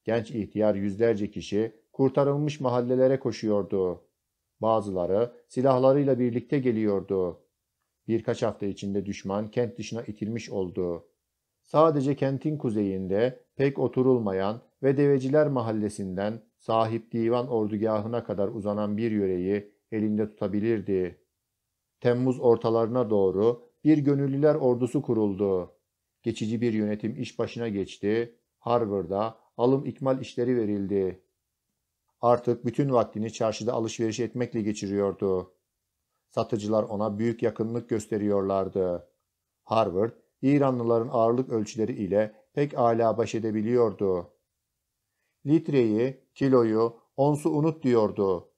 Genç ihtiyar yüzlerce kişi kurtarılmış mahallelere koşuyordu. Bazıları silahlarıyla birlikte geliyordu. Birkaç hafta içinde düşman kent dışına itilmiş oldu. Sadece kentin kuzeyinde pek oturulmayan ve Deveciler Mahallesi'nden sahip divan ordugahına kadar uzanan bir yöreyi elinde tutabilirdi. Temmuz ortalarına doğru bir gönüllüler ordusu kuruldu. Geçici bir yönetim iş başına geçti. Harvard'a alım ikmal işleri verildi. Artık bütün vaktini çarşıda alışveriş etmekle geçiriyordu. Satıcılar ona büyük yakınlık gösteriyorlardı. Harvard, İranlıların ağırlık ölçüleri ile pek âlâ baş edebiliyordu. Litreyi, kiloyu, onsu unut diyordu.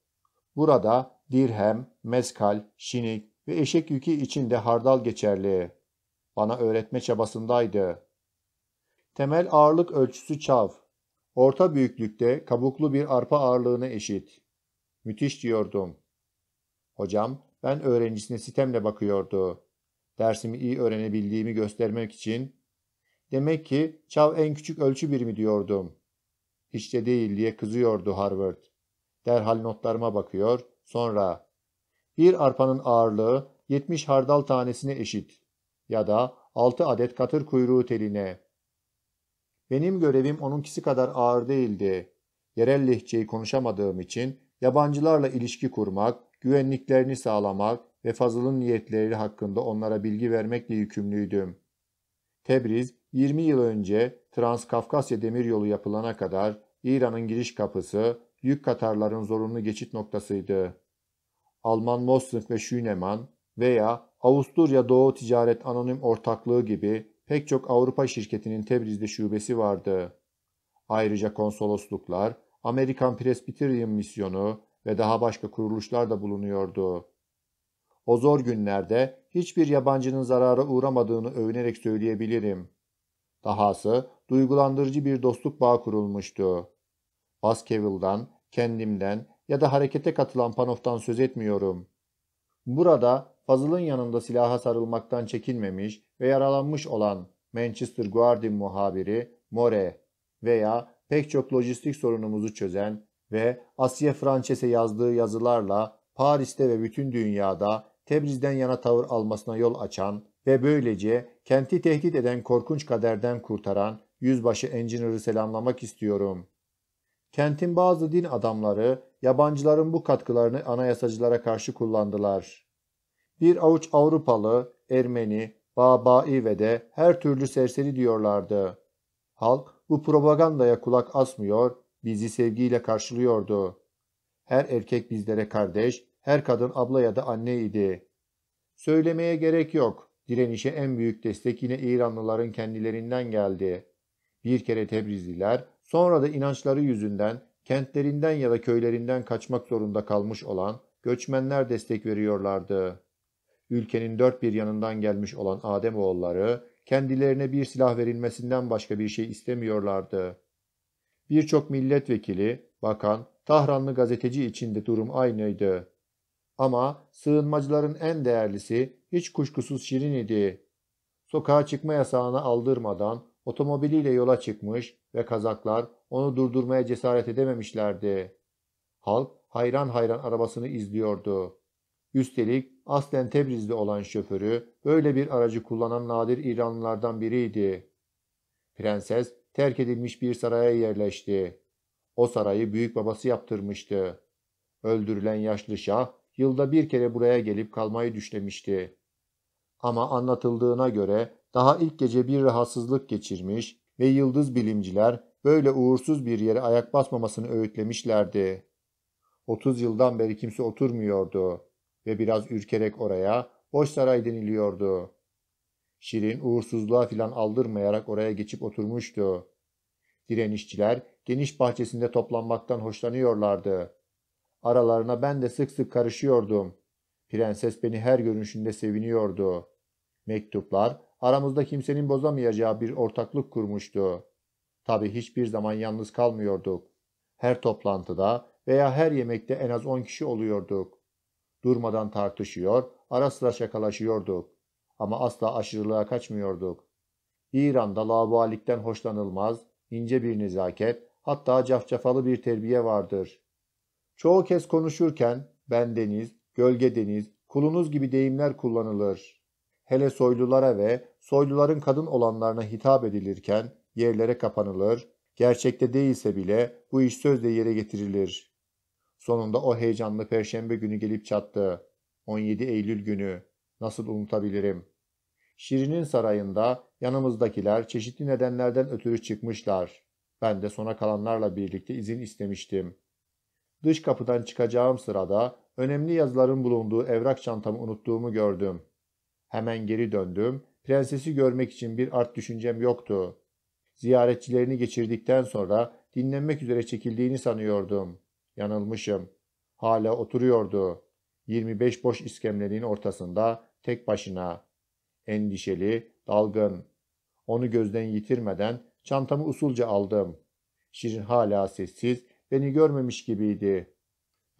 Burada dirhem, mezkal, şinik ve eşek yükü için de hardal geçerli. Bana öğretme çabasındaydı. Temel ağırlık ölçüsü çav, Orta büyüklükte kabuklu bir arpa ağırlığına eşit. Müthiş diyordum. Hocam ben öğrencisine sitemle bakıyordu. Dersimi iyi öğrenebildiğimi göstermek için. Demek ki çav en küçük ölçü birimi diyordum. Hiç de değil diye kızıyordu Harvard. Derhal notlarıma bakıyor. Sonra bir arpanın ağırlığı 70 hardal tanesine eşit ya da 6 adet katır kuyruğu teline. Benim görevim onunkisi kadar ağır değildi. Yerel lehçeyi konuşamadığım için yabancılarla ilişki kurmak, güvenliklerini sağlamak ve Fazıl'ın niyetleri hakkında onlara bilgi vermekle yükümlüydüm. Tebriz 20 yıl önce Trans-Kafkasya Demiryolu yapılana kadar İran'ın giriş kapısı yük Katarların zorunlu geçit noktasıydı. Alman Mosnif ve Schünemann veya Avusturya Doğu Ticaret Anonim Ortaklığı gibi Pek çok Avrupa şirketinin Tebriz'de şubesi vardı. Ayrıca konsolosluklar, Amerikan Presbiterian misyonu ve daha başka kuruluşlar da bulunuyordu. O zor günlerde hiçbir yabancının zarara uğramadığını övünerek söyleyebilirim. Dahası duygulandırıcı bir dostluk bağı kurulmuştu. Baskerville'dan, kendimden ya da harekete katılan Panof'tan söz etmiyorum. Burada Fazıl'ın yanında silaha sarılmaktan çekinmemiş ve yaralanmış olan Manchester Guardian muhabiri More veya pek çok lojistik sorunumuzu çözen ve Asya Frances'e yazdığı yazılarla Paris'te ve bütün dünyada Tebriz'den yana tavır almasına yol açan ve böylece kenti tehdit eden korkunç kaderden kurtaran Yüzbaşı Engineer'ı selamlamak istiyorum. Kentin bazı din adamları yabancıların bu katkılarını anayasacılara karşı kullandılar. Bir avuç Avrupalı, Ermeni, Babai ve de her türlü serseri diyorlardı. Halk bu propagandaya kulak asmıyor, bizi sevgiyle karşılıyordu. Her erkek bizlere kardeş, her kadın abla ya da anne idi. Söylemeye gerek yok, direnişe en büyük destek yine İranlıların kendilerinden geldi. Bir kere Tebrizliler, sonra da inançları yüzünden kentlerinden ya da köylerinden kaçmak zorunda kalmış olan göçmenler destek veriyorlardı ülkenin dört bir yanından gelmiş olan Ademoğulları kendilerine bir silah verilmesinden başka bir şey istemiyorlardı. Birçok milletvekili, bakan, Tahranlı gazeteci içinde durum aynıydı. Ama sığınmacıların en değerlisi hiç kuşkusuz Şirin idi. Sokağa çıkma yasağına aldırmadan otomobiliyle yola çıkmış ve kazaklar onu durdurmaya cesaret edememişlerdi. Halk hayran hayran arabasını izliyordu. Üstelik aslen Tebriz'de olan şoförü böyle bir aracı kullanan nadir İranlılardan biriydi. Prenses terk edilmiş bir saraya yerleşti. O sarayı büyük babası yaptırmıştı. Öldürülen yaşlı şah yılda bir kere buraya gelip kalmayı düşlemişti. Ama anlatıldığına göre daha ilk gece bir rahatsızlık geçirmiş ve yıldız bilimciler böyle uğursuz bir yere ayak basmamasını öğütlemişlerdi. 30 yıldan beri kimse oturmuyordu ve biraz ürkerek oraya boş saray deniliyordu. Şirin uğursuzluğa filan aldırmayarak oraya geçip oturmuştu. Direnişçiler geniş bahçesinde toplanmaktan hoşlanıyorlardı. Aralarına ben de sık sık karışıyordum. Prenses beni her görünüşünde seviniyordu. Mektuplar aramızda kimsenin bozamayacağı bir ortaklık kurmuştu. Tabi hiçbir zaman yalnız kalmıyorduk. Her toplantıda veya her yemekte en az on kişi oluyorduk. Durmadan tartışıyor, ara sıra şakalaşıyorduk. Ama asla aşırılığa kaçmıyorduk. İran'da labualikten hoşlanılmaz, ince bir nezaket, hatta cafcafalı bir terbiye vardır. Çoğu kez konuşurken ben deniz, gölge deniz, kulunuz gibi deyimler kullanılır. Hele soylulara ve soyluların kadın olanlarına hitap edilirken yerlere kapanılır, gerçekte değilse bile bu iş sözle yere getirilir. Sonunda o heyecanlı perşembe günü gelip çattı. 17 Eylül günü. Nasıl unutabilirim? Şirin'in sarayında yanımızdakiler çeşitli nedenlerden ötürü çıkmışlar. Ben de sona kalanlarla birlikte izin istemiştim. Dış kapıdan çıkacağım sırada önemli yazıların bulunduğu evrak çantamı unuttuğumu gördüm. Hemen geri döndüm. Prensesi görmek için bir art düşüncem yoktu. Ziyaretçilerini geçirdikten sonra dinlenmek üzere çekildiğini sanıyordum. Yanılmışım. Hala oturuyordu. 25 boş iskemlenin ortasında tek başına. Endişeli, dalgın. Onu gözden yitirmeden çantamı usulca aldım. Şirin hala sessiz, beni görmemiş gibiydi.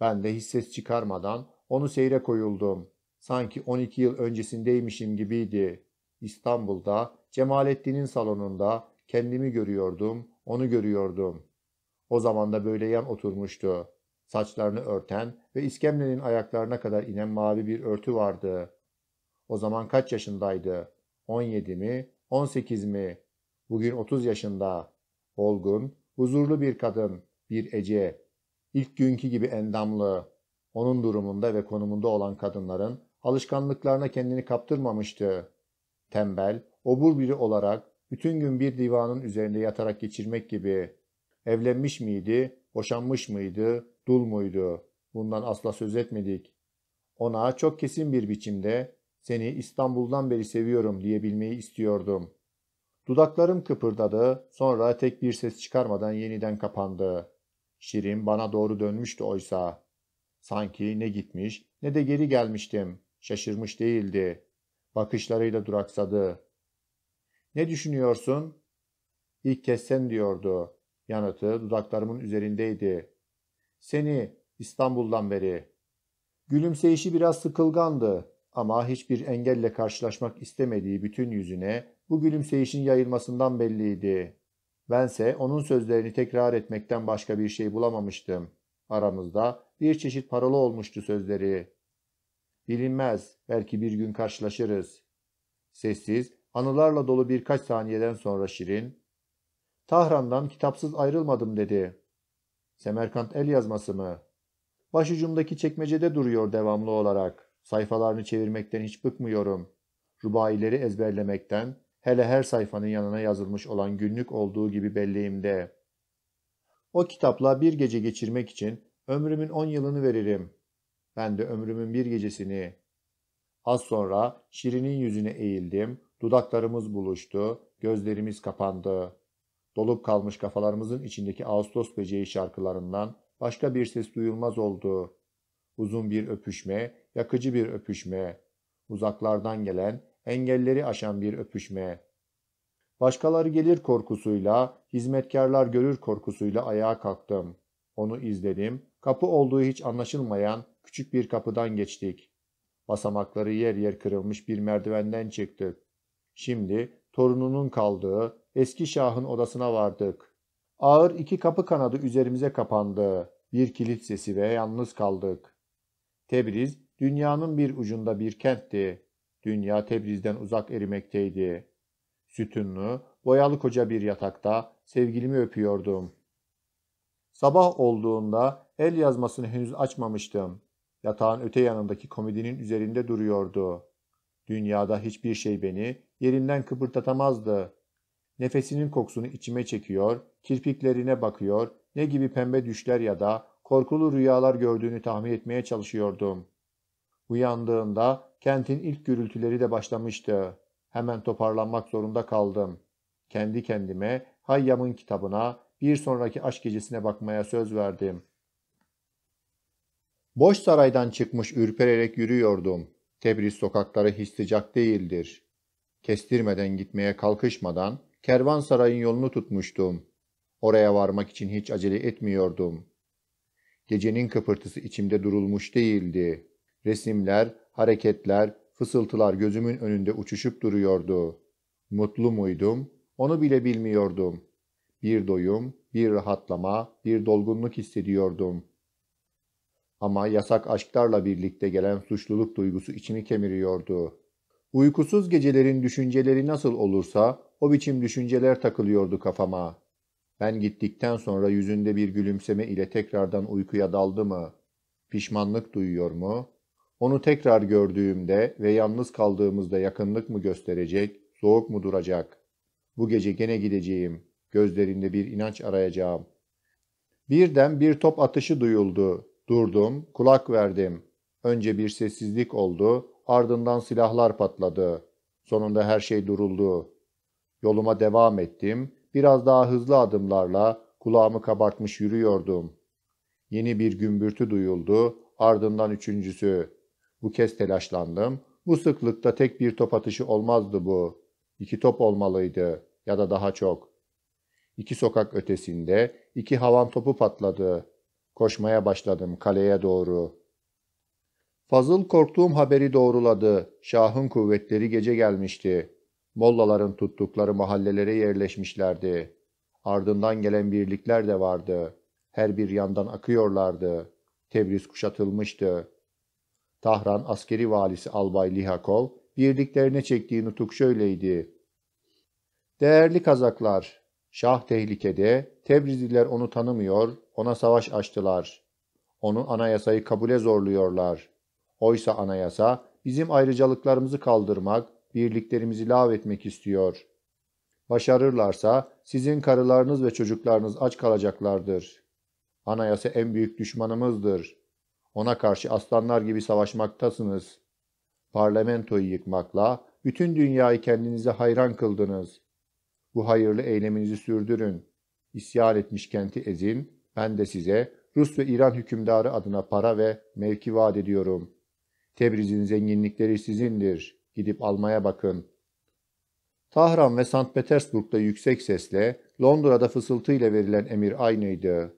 Ben de hiç ses çıkarmadan onu seyre koyuldum. Sanki 12 yıl öncesindeymişim gibiydi. İstanbul'da Cemalettin'in salonunda kendimi görüyordum, onu görüyordum. O zaman da böyle yan oturmuştu. Saçlarını örten ve iskemlenin ayaklarına kadar inen mavi bir örtü vardı. O zaman kaç yaşındaydı? 17 mi? 18 mi? Bugün 30 yaşında. Olgun, huzurlu bir kadın, bir Ece. İlk günkü gibi endamlı. Onun durumunda ve konumunda olan kadınların alışkanlıklarına kendini kaptırmamıştı. Tembel, obur biri olarak bütün gün bir divanın üzerinde yatarak geçirmek gibi Evlenmiş miydi, boşanmış mıydı, dul muydu? Bundan asla söz etmedik. Ona çok kesin bir biçimde seni İstanbul'dan beri seviyorum diyebilmeyi istiyordum. Dudaklarım kıpırdadı, sonra tek bir ses çıkarmadan yeniden kapandı. Şirin bana doğru dönmüştü oysa. Sanki ne gitmiş ne de geri gelmiştim. Şaşırmış değildi. Bakışlarıyla duraksadı. Ne düşünüyorsun? İlk kez sen diyordu. Yanıtı dudaklarımın üzerindeydi. Seni İstanbul'dan beri. Gülümseyişi biraz sıkılgandı ama hiçbir engelle karşılaşmak istemediği bütün yüzüne bu gülümseyişin yayılmasından belliydi. Bense onun sözlerini tekrar etmekten başka bir şey bulamamıştım. Aramızda bir çeşit paralı olmuştu sözleri. Bilinmez, belki bir gün karşılaşırız. Sessiz, anılarla dolu birkaç saniyeden sonra Şirin, Tahran'dan kitapsız ayrılmadım dedi. Semerkant el yazması mı? Başucumdaki çekmecede duruyor devamlı olarak. Sayfalarını çevirmekten hiç bıkmıyorum. Rubaileri ezberlemekten, hele her sayfanın yanına yazılmış olan günlük olduğu gibi belleğimde. O kitapla bir gece geçirmek için ömrümün on yılını veririm. Ben de ömrümün bir gecesini. Az sonra Şirin'in yüzüne eğildim, dudaklarımız buluştu, gözlerimiz kapandı. Dolup kalmış kafalarımızın içindeki Ağustos böceği şarkılarından başka bir ses duyulmaz oldu. Uzun bir öpüşme, yakıcı bir öpüşme, uzaklardan gelen, engelleri aşan bir öpüşme. Başkaları gelir korkusuyla, hizmetkarlar görür korkusuyla ayağa kalktım. Onu izledim. Kapı olduğu hiç anlaşılmayan küçük bir kapıdan geçtik. Basamakları yer yer kırılmış bir merdivenden çıktık. Şimdi torununun kaldığı, eski şahın odasına vardık. Ağır iki kapı kanadı üzerimize kapandı. Bir kilit sesi ve yalnız kaldık. Tebriz dünyanın bir ucunda bir kentti. Dünya Tebriz'den uzak erimekteydi. Sütünlü, boyalı koca bir yatakta sevgilimi öpüyordum. Sabah olduğunda el yazmasını henüz açmamıştım. Yatağın öte yanındaki komedinin üzerinde duruyordu. Dünyada hiçbir şey beni yerinden kıpırdatamazdı. Nefesinin kokusunu içime çekiyor, kirpiklerine bakıyor, ne gibi pembe düşler ya da korkulu rüyalar gördüğünü tahmin etmeye çalışıyordum. Uyandığımda kentin ilk gürültüleri de başlamıştı. Hemen toparlanmak zorunda kaldım. Kendi kendime Hayyam'ın kitabına bir sonraki aşk gecesine bakmaya söz verdim. Boş saraydan çıkmış ürpererek yürüyordum. Tebriz sokakları hiç sıcak değildir. Kestirmeden gitmeye kalkışmadan kervansarayın yolunu tutmuştum. Oraya varmak için hiç acele etmiyordum. Gecenin kıpırtısı içimde durulmuş değildi. Resimler, hareketler, fısıltılar gözümün önünde uçuşup duruyordu. Mutlu muydum? Onu bile bilmiyordum. Bir doyum, bir rahatlama, bir dolgunluk hissediyordum. Ama yasak aşklarla birlikte gelen suçluluk duygusu içimi kemiriyordu. Uykusuz gecelerin düşünceleri nasıl olursa o biçim düşünceler takılıyordu kafama. Ben gittikten sonra yüzünde bir gülümseme ile tekrardan uykuya daldı mı? Pişmanlık duyuyor mu? Onu tekrar gördüğümde ve yalnız kaldığımızda yakınlık mı gösterecek, soğuk mu duracak? Bu gece gene gideceğim, gözlerinde bir inanç arayacağım. Birden bir top atışı duyuldu. Durdum, kulak verdim. Önce bir sessizlik oldu, Ardından silahlar patladı. Sonunda her şey duruldu. Yoluma devam ettim. Biraz daha hızlı adımlarla kulağımı kabartmış yürüyordum. Yeni bir gümbürtü duyuldu. Ardından üçüncüsü. Bu kez telaşlandım. Bu sıklıkta tek bir top atışı olmazdı bu. İki top olmalıydı ya da daha çok. İki sokak ötesinde iki havan topu patladı. Koşmaya başladım kaleye doğru. Fazıl korktuğum haberi doğruladı. Şah'ın kuvvetleri gece gelmişti. Mollaların tuttukları mahallelere yerleşmişlerdi. Ardından gelen birlikler de vardı. Her bir yandan akıyorlardı. Tebriz kuşatılmıştı. Tahran askeri valisi Albay Lihakov birliklerine çektiği nutuk şöyleydi. Değerli kazaklar, Şah tehlikede, Tebrizliler onu tanımıyor, ona savaş açtılar. Onu anayasayı kabule zorluyorlar. Oysa anayasa bizim ayrıcalıklarımızı kaldırmak, birliklerimizi lav etmek istiyor. Başarırlarsa sizin karılarınız ve çocuklarınız aç kalacaklardır. Anayasa en büyük düşmanımızdır. Ona karşı aslanlar gibi savaşmaktasınız. Parlamentoyu yıkmakla bütün dünyayı kendinize hayran kıldınız. Bu hayırlı eyleminizi sürdürün. İsyan etmiş kenti ezin, ben de size Rus ve İran hükümdarı adına para ve mevki vaat ediyorum.'' Tebriz'in zenginlikleri sizindir. Gidip almaya bakın. Tahran ve Sankt Petersburg'da yüksek sesle, Londra'da fısıltıyla verilen emir aynıydı.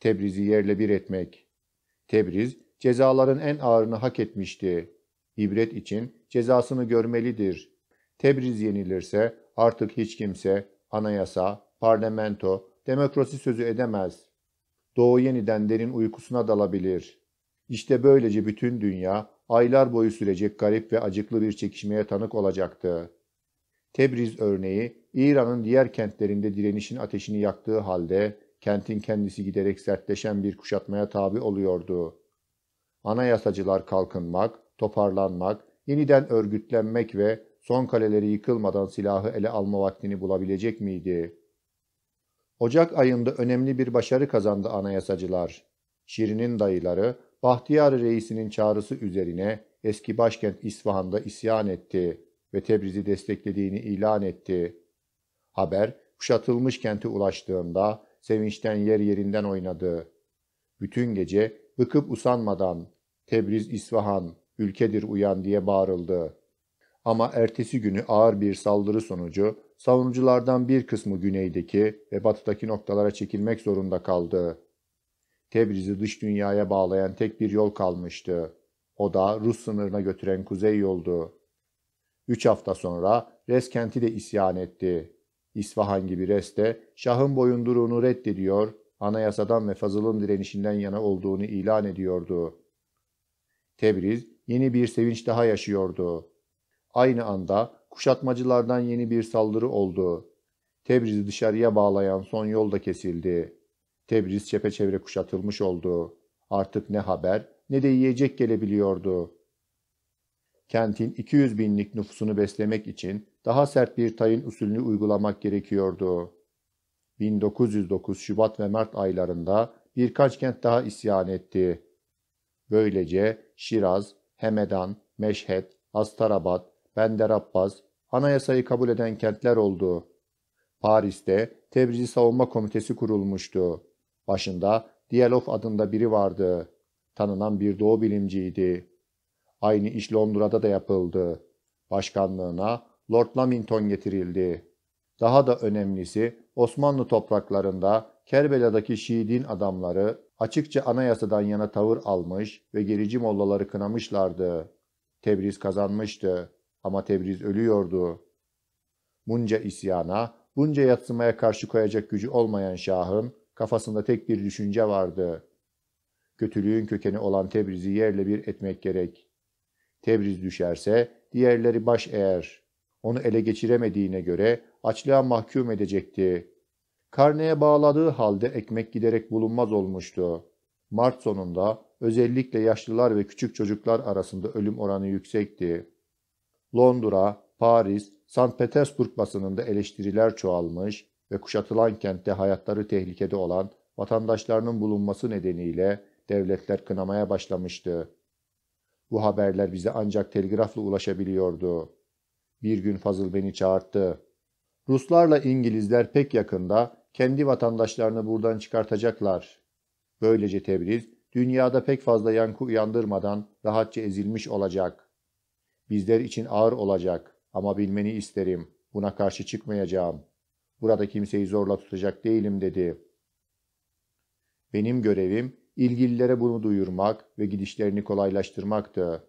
Tebriz'i yerle bir etmek. Tebriz, cezaların en ağırını hak etmişti. İbret için cezasını görmelidir. Tebriz yenilirse artık hiç kimse anayasa, parlamento, demokrasi sözü edemez. Doğu yeniden derin uykusuna dalabilir. İşte böylece bütün dünya aylar boyu sürecek garip ve acıklı bir çekişmeye tanık olacaktı. Tebriz örneği İran'ın diğer kentlerinde direnişin ateşini yaktığı halde kentin kendisi giderek sertleşen bir kuşatmaya tabi oluyordu. Anayasacılar kalkınmak, toparlanmak, yeniden örgütlenmek ve son kaleleri yıkılmadan silahı ele alma vaktini bulabilecek miydi? Ocak ayında önemli bir başarı kazandı anayasacılar. Şirin'in dayıları Bahtiyar reisinin çağrısı üzerine eski başkent İsfahan'da isyan etti ve Tebriz'i desteklediğini ilan etti. Haber kuşatılmış kente ulaştığında sevinçten yer yerinden oynadı. Bütün gece bıkıp usanmadan Tebriz İsfahan ülkedir uyan diye bağırıldı. Ama ertesi günü ağır bir saldırı sonucu savunuculardan bir kısmı güneydeki ve batıdaki noktalara çekilmek zorunda kaldı. Tebriz'i dış dünyaya bağlayan tek bir yol kalmıştı. O da Rus sınırına götüren kuzey yoldu. Üç hafta sonra Res kenti de isyan etti. İsfahan gibi Res de Şah'ın boyunduruğunu reddediyor, anayasadan ve fazılın direnişinden yana olduğunu ilan ediyordu. Tebriz yeni bir sevinç daha yaşıyordu. Aynı anda kuşatmacılardan yeni bir saldırı oldu. Tebriz'i dışarıya bağlayan son yol da kesildi. Tebriz çepeçevre kuşatılmış oldu. Artık ne haber ne de yiyecek gelebiliyordu. Kentin 200 binlik nüfusunu beslemek için daha sert bir tayin usulünü uygulamak gerekiyordu. 1909 Şubat ve Mart aylarında birkaç kent daha isyan etti. Böylece Şiraz, Hemedan, Meşhed, Astarabat, Benderabbas anayasayı kabul eden kentler oldu. Paris'te Tebriz'i Savunma Komitesi kurulmuştu. Başında Dialov adında biri vardı. Tanınan bir doğu bilimciydi. Aynı iş Londra'da da yapıldı. Başkanlığına Lord Lamington getirildi. Daha da önemlisi Osmanlı topraklarında Kerbela'daki Şii din adamları açıkça anayasadan yana tavır almış ve gerici mollaları kınamışlardı. Tebriz kazanmıştı ama Tebriz ölüyordu. Bunca isyana, bunca yatsımaya karşı koyacak gücü olmayan şahın Kafasında tek bir düşünce vardı. Kötülüğün kökeni olan Tebriz'i yerle bir etmek gerek. Tebriz düşerse diğerleri baş eğer. Onu ele geçiremediğine göre açlığa mahkum edecekti. Karneye bağladığı halde ekmek giderek bulunmaz olmuştu. Mart sonunda özellikle yaşlılar ve küçük çocuklar arasında ölüm oranı yüksekti. Londra, Paris, St. Petersburg basınında eleştiriler çoğalmış, ve kuşatılan kentte hayatları tehlikede olan vatandaşlarının bulunması nedeniyle devletler kınamaya başlamıştı. Bu haberler bize ancak telgrafla ulaşabiliyordu. Bir gün Fazıl beni çağırdı. Ruslarla İngilizler pek yakında kendi vatandaşlarını buradan çıkartacaklar. Böylece Tebriz dünyada pek fazla yankı uyandırmadan rahatça ezilmiş olacak. Bizler için ağır olacak ama bilmeni isterim. Buna karşı çıkmayacağım.'' Burada kimseyi zorla tutacak değilim dedi. Benim görevim ilgililere bunu duyurmak ve gidişlerini kolaylaştırmaktı.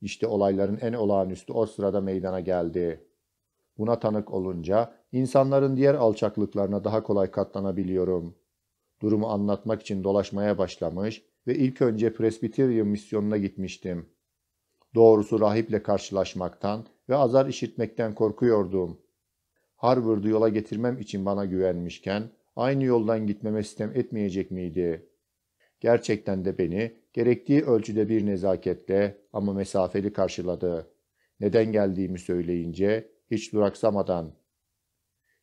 İşte olayların en olağanüstü o sırada meydana geldi. Buna tanık olunca insanların diğer alçaklıklarına daha kolay katlanabiliyorum. Durumu anlatmak için dolaşmaya başlamış ve ilk önce Presbyterian misyonuna gitmiştim. Doğrusu rahiple karşılaşmaktan ve azar işitmekten korkuyordum. Harvard'ı yola getirmem için bana güvenmişken aynı yoldan gitmeme sistem etmeyecek miydi? Gerçekten de beni gerektiği ölçüde bir nezaketle ama mesafeli karşıladı. Neden geldiğimi söyleyince hiç duraksamadan.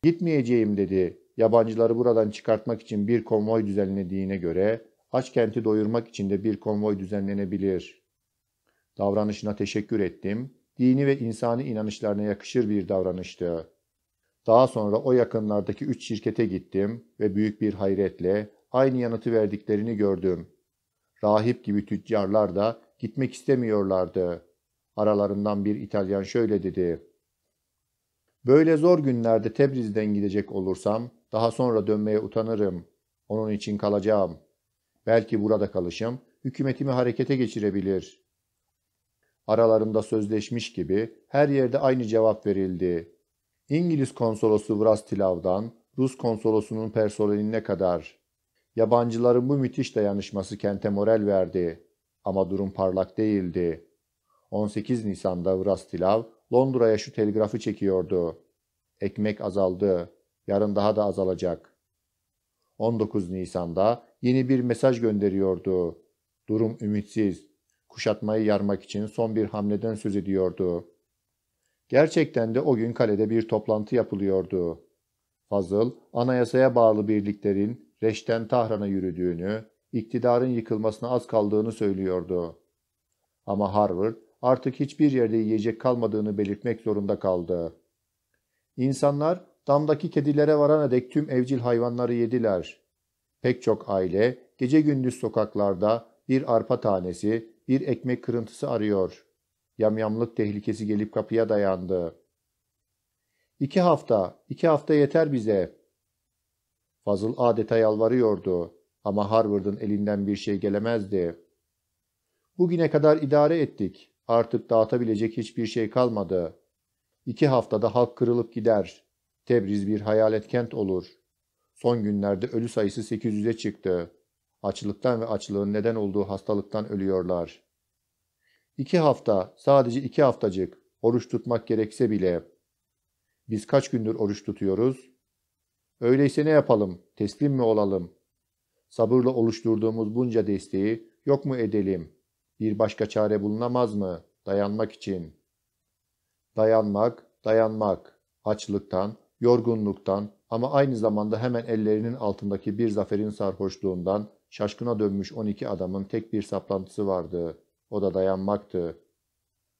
Gitmeyeceğim dedi. Yabancıları buradan çıkartmak için bir konvoy düzenlediğine göre aç kenti doyurmak için de bir konvoy düzenlenebilir. Davranışına teşekkür ettim. Dini ve insani inanışlarına yakışır bir davranıştı. Daha sonra o yakınlardaki üç şirkete gittim ve büyük bir hayretle aynı yanıtı verdiklerini gördüm. Rahip gibi tüccarlar da gitmek istemiyorlardı. Aralarından bir İtalyan şöyle dedi. Böyle zor günlerde Tebriz'den gidecek olursam daha sonra dönmeye utanırım. Onun için kalacağım. Belki burada kalışım hükümetimi harekete geçirebilir. Aralarında sözleşmiş gibi her yerde aynı cevap verildi. İngiliz konsolosu Vrastilav'dan Rus konsolosunun personeline kadar yabancıların bu müthiş dayanışması kente moral verdi. Ama durum parlak değildi. 18 Nisan'da Vrastilav Londra'ya şu telgrafı çekiyordu. Ekmek azaldı. Yarın daha da azalacak. 19 Nisan'da yeni bir mesaj gönderiyordu. Durum ümitsiz. Kuşatmayı yarmak için son bir hamleden söz ediyordu. Gerçekten de o gün kalede bir toplantı yapılıyordu. Fazıl, anayasaya bağlı birliklerin Reş'ten Tahran'a yürüdüğünü, iktidarın yıkılmasına az kaldığını söylüyordu. Ama Harvard artık hiçbir yerde yiyecek kalmadığını belirtmek zorunda kaldı. İnsanlar damdaki kedilere varana dek tüm evcil hayvanları yediler. Pek çok aile gece gündüz sokaklarda bir arpa tanesi, bir ekmek kırıntısı arıyor. Yamyamlık tehlikesi gelip kapıya dayandı. İki hafta, iki hafta yeter bize. Fazıl adeta yalvarıyordu ama Harvard'ın elinden bir şey gelemezdi. Bugüne kadar idare ettik. Artık dağıtabilecek hiçbir şey kalmadı. İki haftada halk kırılıp gider. Tebriz bir hayalet kent olur. Son günlerde ölü sayısı 800'e çıktı. Açlıktan ve açlığın neden olduğu hastalıktan ölüyorlar. İki hafta, sadece iki haftacık oruç tutmak gerekse bile biz kaç gündür oruç tutuyoruz? Öyleyse ne yapalım? Teslim mi olalım? Sabırla oluşturduğumuz bunca desteği yok mu edelim? Bir başka çare bulunamaz mı? Dayanmak için. Dayanmak, dayanmak. Açlıktan, yorgunluktan ama aynı zamanda hemen ellerinin altındaki bir zaferin sarhoşluğundan şaşkına dönmüş 12 adamın tek bir saplantısı vardı.'' O da dayanmaktı.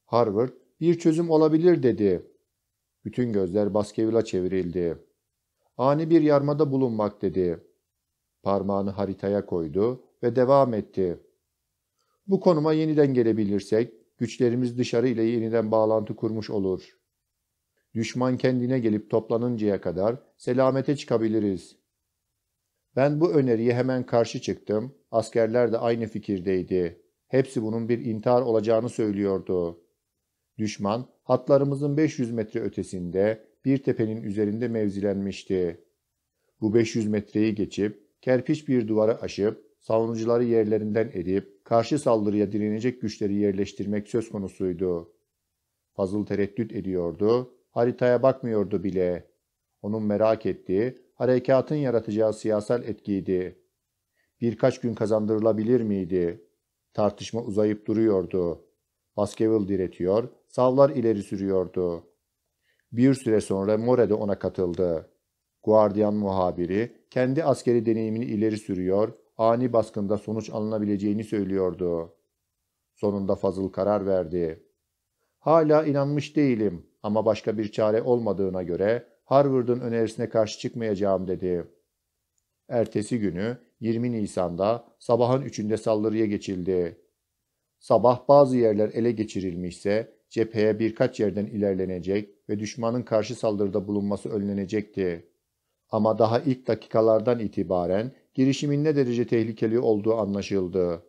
Harvard bir çözüm olabilir dedi. Bütün gözler Baskerville'a çevrildi. Ani bir yarmada bulunmak dedi. Parmağını haritaya koydu ve devam etti. Bu konuma yeniden gelebilirsek güçlerimiz dışarı ile yeniden bağlantı kurmuş olur. Düşman kendine gelip toplanıncaya kadar selamete çıkabiliriz. Ben bu öneriye hemen karşı çıktım. Askerler de aynı fikirdeydi. Hepsi bunun bir intihar olacağını söylüyordu. Düşman hatlarımızın 500 metre ötesinde bir tepenin üzerinde mevzilenmişti. Bu 500 metreyi geçip kerpiç bir duvarı aşıp savunucuları yerlerinden edip karşı saldırıya direnecek güçleri yerleştirmek söz konusuydu. Fazıl tereddüt ediyordu, haritaya bakmıyordu bile. Onun merak ettiği harekatın yaratacağı siyasal etkiydi. Birkaç gün kazandırılabilir miydi? Tartışma uzayıp duruyordu. Baskerville diretiyor, savlar ileri sürüyordu. Bir süre sonra More de ona katıldı. Guardian muhabiri kendi askeri deneyimini ileri sürüyor, ani baskında sonuç alınabileceğini söylüyordu. Sonunda Fazıl karar verdi. Hala inanmış değilim ama başka bir çare olmadığına göre Harvard'ın önerisine karşı çıkmayacağım dedi. Ertesi günü 20 Nisan'da sabahın 3'ünde saldırıya geçildi. Sabah bazı yerler ele geçirilmişse cepheye birkaç yerden ilerlenecek ve düşmanın karşı saldırıda bulunması önlenecekti. Ama daha ilk dakikalardan itibaren girişimin ne derece tehlikeli olduğu anlaşıldı.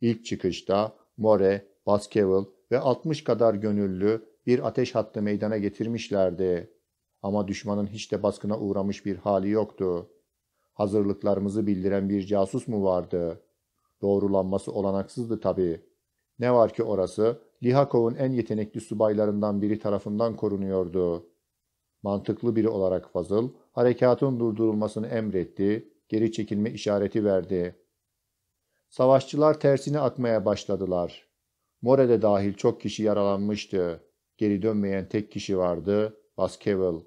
İlk çıkışta More, Baskeville ve 60 kadar gönüllü bir ateş hattı meydana getirmişlerdi. Ama düşmanın hiç de baskına uğramış bir hali yoktu. Hazırlıklarımızı bildiren bir casus mu vardı? Doğrulanması olanaksızdı tabii. Ne var ki orası Lihakov'un en yetenekli subaylarından biri tarafından korunuyordu. Mantıklı biri olarak Fazıl, harekatın durdurulmasını emretti, geri çekilme işareti verdi. Savaşçılar tersine akmaya başladılar. More'de dahil çok kişi yaralanmıştı. Geri dönmeyen tek kişi vardı, Baskevel.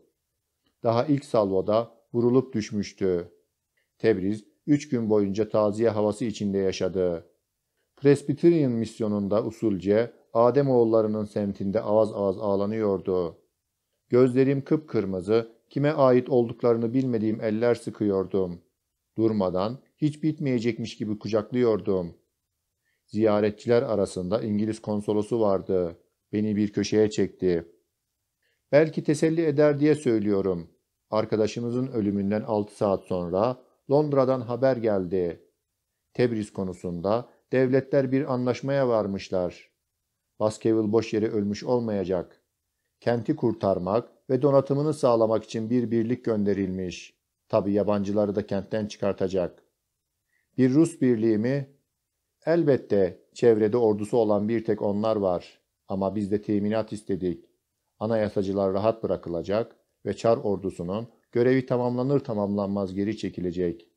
Daha ilk salvoda vurulup düşmüştü. Tebriz üç gün boyunca taziye havası içinde yaşadı. Presbyterian misyonunda usulce Adem oğullarının semtinde ağız ağız ağlanıyordu. Gözlerim kıpkırmızı, kime ait olduklarını bilmediğim eller sıkıyordum. Durmadan, hiç bitmeyecekmiş gibi kucaklıyordum. Ziyaretçiler arasında İngiliz konsolosu vardı. Beni bir köşeye çekti. Belki teselli eder diye söylüyorum. Arkadaşımızın ölümünden 6 saat sonra Londra'dan haber geldi. Tebriz konusunda devletler bir anlaşmaya varmışlar. Baskerville boş yere ölmüş olmayacak. Kenti kurtarmak ve donatımını sağlamak için bir birlik gönderilmiş. Tabi yabancıları da kentten çıkartacak. Bir Rus birliği mi? Elbette çevrede ordusu olan bir tek onlar var. Ama biz de teminat istedik. Anayasacılar rahat bırakılacak ve Çar ordusunun görevi tamamlanır tamamlanmaz geri çekilecek.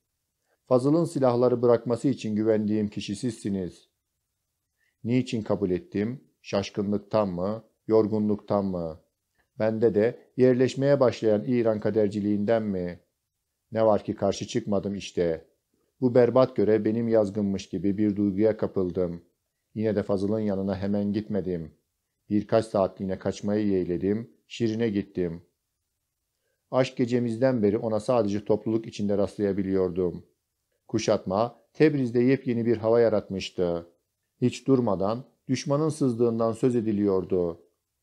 Fazıl'ın silahları bırakması için güvendiğim kişi sizsiniz. Niçin kabul ettim? Şaşkınlıktan mı? Yorgunluktan mı? Bende de yerleşmeye başlayan İran kaderciliğinden mi? Ne var ki karşı çıkmadım işte. Bu berbat göre benim yazgınmış gibi bir duyguya kapıldım. Yine de Fazıl'ın yanına hemen gitmedim. Birkaç saatliğine kaçmayı yeğledim, Şirin'e gittim.'' Aşk gecemizden beri ona sadece topluluk içinde rastlayabiliyordum. Kuşatma Tebriz'de yepyeni bir hava yaratmıştı. Hiç durmadan düşmanın sızdığından söz ediliyordu.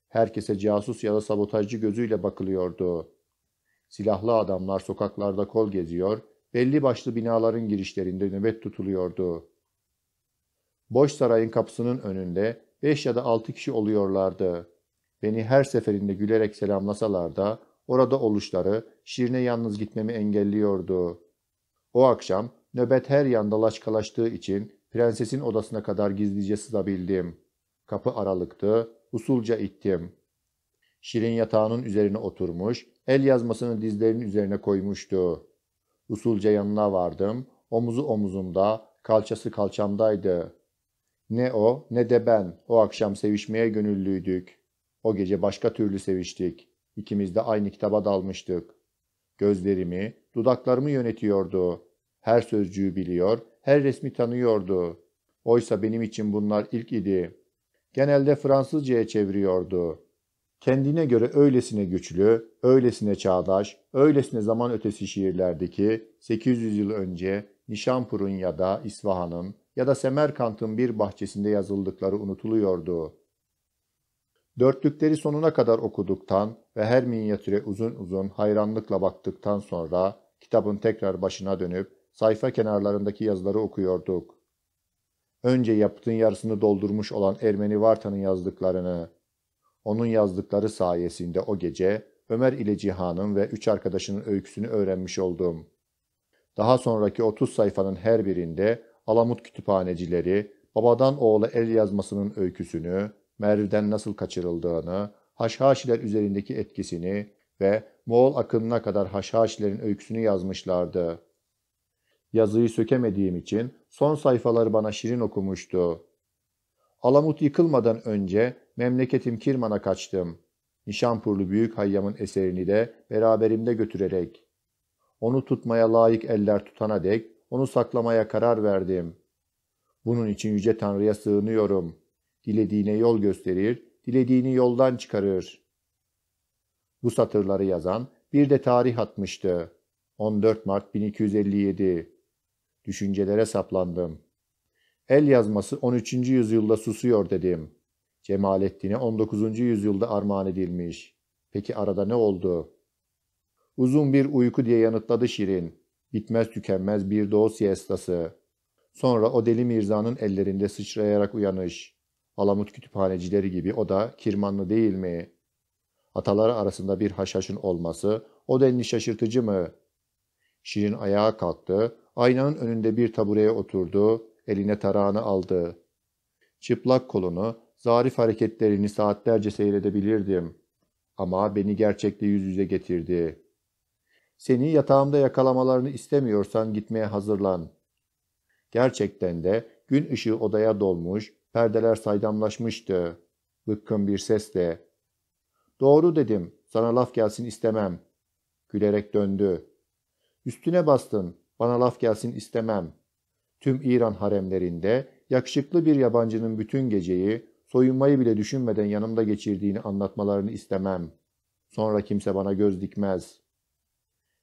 Herkese casus ya da sabotajcı gözüyle bakılıyordu. Silahlı adamlar sokaklarda kol geziyor, belli başlı binaların girişlerinde nöbet tutuluyordu. Boş sarayın kapısının önünde beş ya da altı kişi oluyorlardı. Beni her seferinde gülerek selamlasalar da orada oluşları Şirin'e yalnız gitmemi engelliyordu. O akşam nöbet her yanda laçkalaştığı için prensesin odasına kadar gizlice sızabildim. Kapı aralıktı, usulca ittim. Şirin yatağının üzerine oturmuş, el yazmasını dizlerinin üzerine koymuştu. Usulca yanına vardım, omuzu omuzumda, kalçası kalçamdaydı. Ne o ne de ben o akşam sevişmeye gönüllüydük. O gece başka türlü seviştik.'' İkimiz de aynı kitaba dalmıştık. Gözlerimi, dudaklarımı yönetiyordu. Her sözcüğü biliyor, her resmi tanıyordu. Oysa benim için bunlar ilk idi. Genelde Fransızcaya çeviriyordu. Kendine göre öylesine güçlü, öylesine çağdaş, öylesine zaman ötesi şiirlerdi ki 800 yıl önce Nişanpur'un ya da İsfahan'ın ya da Semerkant'ın bir bahçesinde yazıldıkları unutuluyordu. Dörtlükleri sonuna kadar okuduktan ve her minyatüre uzun uzun hayranlıkla baktıktan sonra kitabın tekrar başına dönüp sayfa kenarlarındaki yazıları okuyorduk. Önce yapıtın yarısını doldurmuş olan Ermeni Varta'nın yazdıklarını, onun yazdıkları sayesinde o gece Ömer ile Cihan'ın ve üç arkadaşının öyküsünü öğrenmiş oldum. Daha sonraki 30 sayfanın her birinde Alamut kütüphanecileri, babadan oğula el yazmasının öyküsünü, Merv'den nasıl kaçırıldığını, Haşhaşiler üzerindeki etkisini ve Moğol akınına kadar Haşhaşilerin öyküsünü yazmışlardı. Yazıyı sökemediğim için son sayfaları bana şirin okumuştu. Alamut yıkılmadan önce memleketim Kirman'a kaçtım. Nişanpurlu Büyük Hayyam'ın eserini de beraberimde götürerek. Onu tutmaya layık eller tutana dek onu saklamaya karar verdim. Bunun için Yüce Tanrı'ya sığınıyorum.'' dilediğine yol gösterir, dilediğini yoldan çıkarır. Bu satırları yazan bir de tarih atmıştı. 14 Mart 1257. Düşüncelere saplandım. El yazması 13. yüzyılda susuyor dedim. Cemalettin'e 19. yüzyılda armağan edilmiş. Peki arada ne oldu? Uzun bir uyku diye yanıtladı Şirin. Bitmez tükenmez bir doğu siestası. Sonra o deli Mirza'nın ellerinde sıçrayarak uyanış. Alamut kütüphanecileri gibi o da kirmanlı değil mi? Ataları arasında bir haşhaşın olması o denli şaşırtıcı mı? Şirin ayağa kalktı, aynanın önünde bir tabureye oturdu, eline tarağını aldı. Çıplak kolunu, zarif hareketlerini saatlerce seyredebilirdim. Ama beni gerçekle yüz yüze getirdi. Seni yatağımda yakalamalarını istemiyorsan gitmeye hazırlan. Gerçekten de gün ışığı odaya dolmuş, Perdeler saydamlaşmıştı. Bıkkın bir sesle. Doğru dedim. Sana laf gelsin istemem. Gülerek döndü. Üstüne bastın. Bana laf gelsin istemem. Tüm İran haremlerinde yakışıklı bir yabancının bütün geceyi soyunmayı bile düşünmeden yanımda geçirdiğini anlatmalarını istemem. Sonra kimse bana göz dikmez.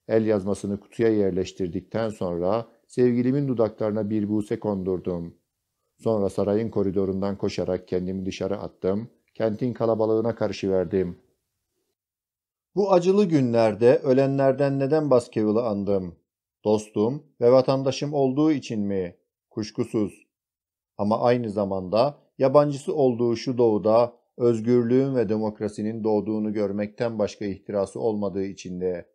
El yazmasını kutuya yerleştirdikten sonra sevgilimin dudaklarına bir buse kondurdum. Sonra sarayın koridorundan koşarak kendimi dışarı attım. Kentin kalabalığına karışıverdim. Bu acılı günlerde ölenlerden neden Baskerville'ı andım? Dostum ve vatandaşım olduğu için mi? Kuşkusuz. Ama aynı zamanda yabancısı olduğu şu doğuda özgürlüğün ve demokrasinin doğduğunu görmekten başka ihtirası olmadığı için de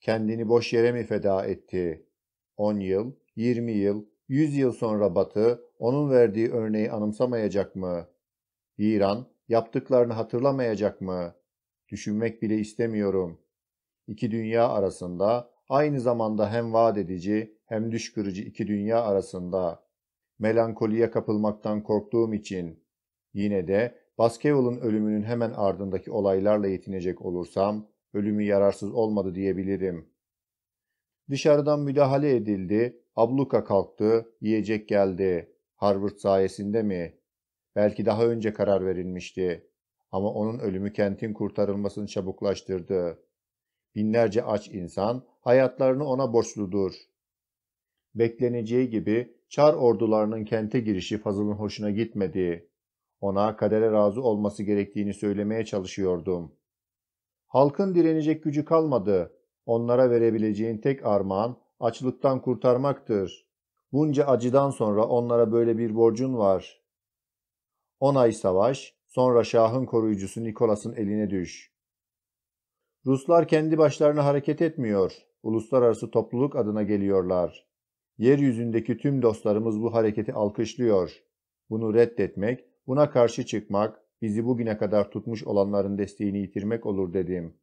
kendini boş yere mi feda etti? 10 yıl, 20 yıl, 100 yıl sonra Batı onun verdiği örneği anımsamayacak mı? İran yaptıklarını hatırlamayacak mı? Düşünmek bile istemiyorum. İki dünya arasında aynı zamanda hem vaat edici hem düş kırıcı iki dünya arasında melankoliye kapılmaktan korktuğum için yine de Baskeol'un ölümünün hemen ardındaki olaylarla yetinecek olursam ölümü yararsız olmadı diyebilirim. Dışarıdan müdahale edildi, abluka kalktı, yiyecek geldi. Harvard sayesinde mi? Belki daha önce karar verilmişti. Ama onun ölümü kentin kurtarılmasını çabuklaştırdı. Binlerce aç insan hayatlarını ona borçludur. Bekleneceği gibi Çar ordularının kente girişi Fazıl'ın hoşuna gitmedi. Ona kadere razı olması gerektiğini söylemeye çalışıyordum. Halkın direnecek gücü kalmadı. Onlara verebileceğin tek armağan açlıktan kurtarmaktır. Bunca acıdan sonra onlara böyle bir borcun var. On ay savaş, sonra Şah'ın koruyucusu Nikolas'ın eline düş. Ruslar kendi başlarına hareket etmiyor. Uluslararası topluluk adına geliyorlar. Yeryüzündeki tüm dostlarımız bu hareketi alkışlıyor. Bunu reddetmek, buna karşı çıkmak, bizi bugüne kadar tutmuş olanların desteğini yitirmek olur dedim.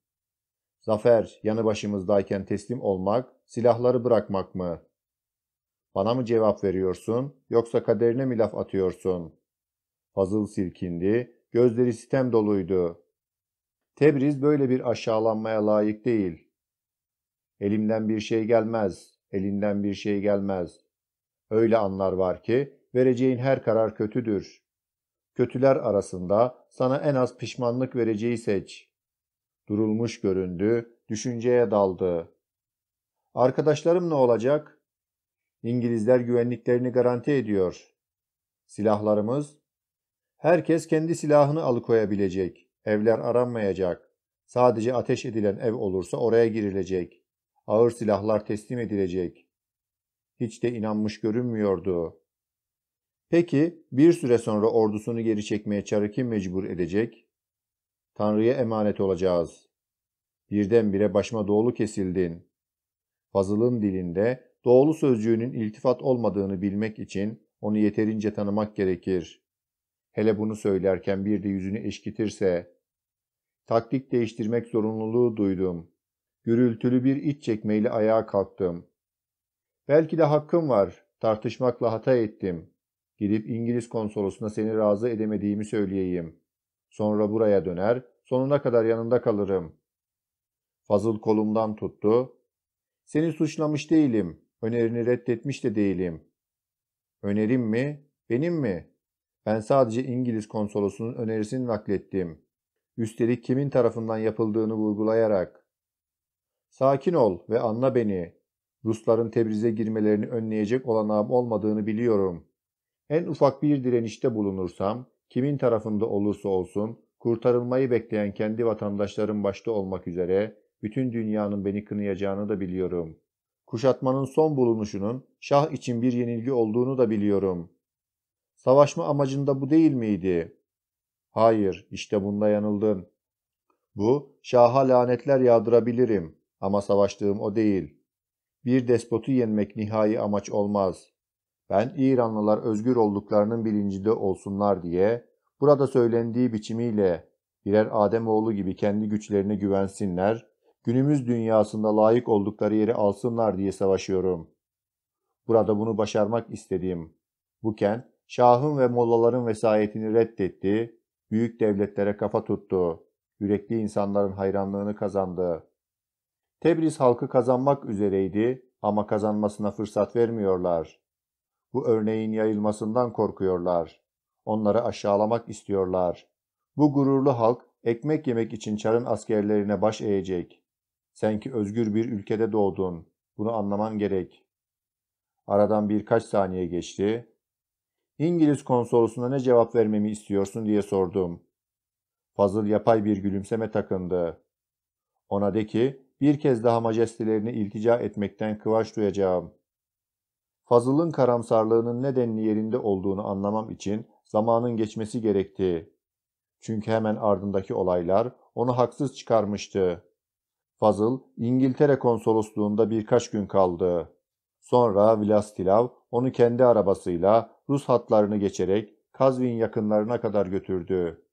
Zafer, yanı başımızdayken teslim olmak, silahları bırakmak mı?'' Bana mı cevap veriyorsun yoksa kaderine mi laf atıyorsun? Fazıl silkindi, gözleri sitem doluydu. Tebriz böyle bir aşağılanmaya layık değil. Elimden bir şey gelmez, elinden bir şey gelmez. Öyle anlar var ki vereceğin her karar kötüdür. Kötüler arasında sana en az pişmanlık vereceği seç. Durulmuş göründü, düşünceye daldı. Arkadaşlarım ne olacak? İngilizler güvenliklerini garanti ediyor. Silahlarımız? Herkes kendi silahını alıkoyabilecek. Evler aranmayacak. Sadece ateş edilen ev olursa oraya girilecek. Ağır silahlar teslim edilecek. Hiç de inanmış görünmüyordu. Peki bir süre sonra ordusunu geri çekmeye Çar'ı kim mecbur edecek? Tanrı'ya emanet olacağız. Birdenbire başıma doğulu kesildin. Fazıl'ın dilinde Doğulu sözcüğünün iltifat olmadığını bilmek için onu yeterince tanımak gerekir. Hele bunu söylerken bir de yüzünü eşkitirse. Taktik değiştirmek zorunluluğu duydum. Gürültülü bir iç çekmeyle ayağa kalktım. Belki de hakkım var. Tartışmakla hata ettim. Gidip İngiliz konsolosuna seni razı edemediğimi söyleyeyim. Sonra buraya döner, sonuna kadar yanında kalırım. Fazıl kolumdan tuttu. Seni suçlamış değilim. Önerini reddetmiş de değilim. Önerim mi? Benim mi? Ben sadece İngiliz konsolosunun önerisini naklettim. Üstelik kimin tarafından yapıldığını vurgulayarak. Sakin ol ve anla beni. Rusların Tebriz'e girmelerini önleyecek olanağım olmadığını biliyorum. En ufak bir direnişte bulunursam, kimin tarafında olursa olsun, kurtarılmayı bekleyen kendi vatandaşlarım başta olmak üzere, bütün dünyanın beni kınayacağını da biliyorum. Kuşatmanın son bulunuşunun şah için bir yenilgi olduğunu da biliyorum. Savaşma amacında bu değil miydi? Hayır, işte bunda yanıldın. Bu, şaha lanetler yağdırabilirim ama savaştığım o değil. Bir despotu yenmek nihai amaç olmaz. Ben İranlılar özgür olduklarının bilincinde olsunlar diye, burada söylendiği biçimiyle birer Ademoğlu gibi kendi güçlerine güvensinler günümüz dünyasında layık oldukları yeri alsınlar diye savaşıyorum. Burada bunu başarmak istedim. Bu kent, Şah'ın ve Mollaların vesayetini reddetti, büyük devletlere kafa tuttu, yürekli insanların hayranlığını kazandı. Tebriz halkı kazanmak üzereydi ama kazanmasına fırsat vermiyorlar. Bu örneğin yayılmasından korkuyorlar. Onları aşağılamak istiyorlar. Bu gururlu halk ekmek yemek için çarın askerlerine baş eğecek. Sen ki özgür bir ülkede doğdun, bunu anlaman gerek. Aradan birkaç saniye geçti. İngiliz konsolosuna ne cevap vermemi istiyorsun diye sordum. Fazıl yapay bir gülümseme takındı. Ona de ki bir kez daha majestelerine iltica etmekten kıvaç duyacağım. Fazıl'ın karamsarlığının nedenli yerinde olduğunu anlamam için zamanın geçmesi gerekti. Çünkü hemen ardındaki olaylar onu haksız çıkarmıştı. Fazıl İngiltere konsolosluğunda birkaç gün kaldı. Sonra Vlastilav onu kendi arabasıyla Rus hatlarını geçerek Kazvin yakınlarına kadar götürdü.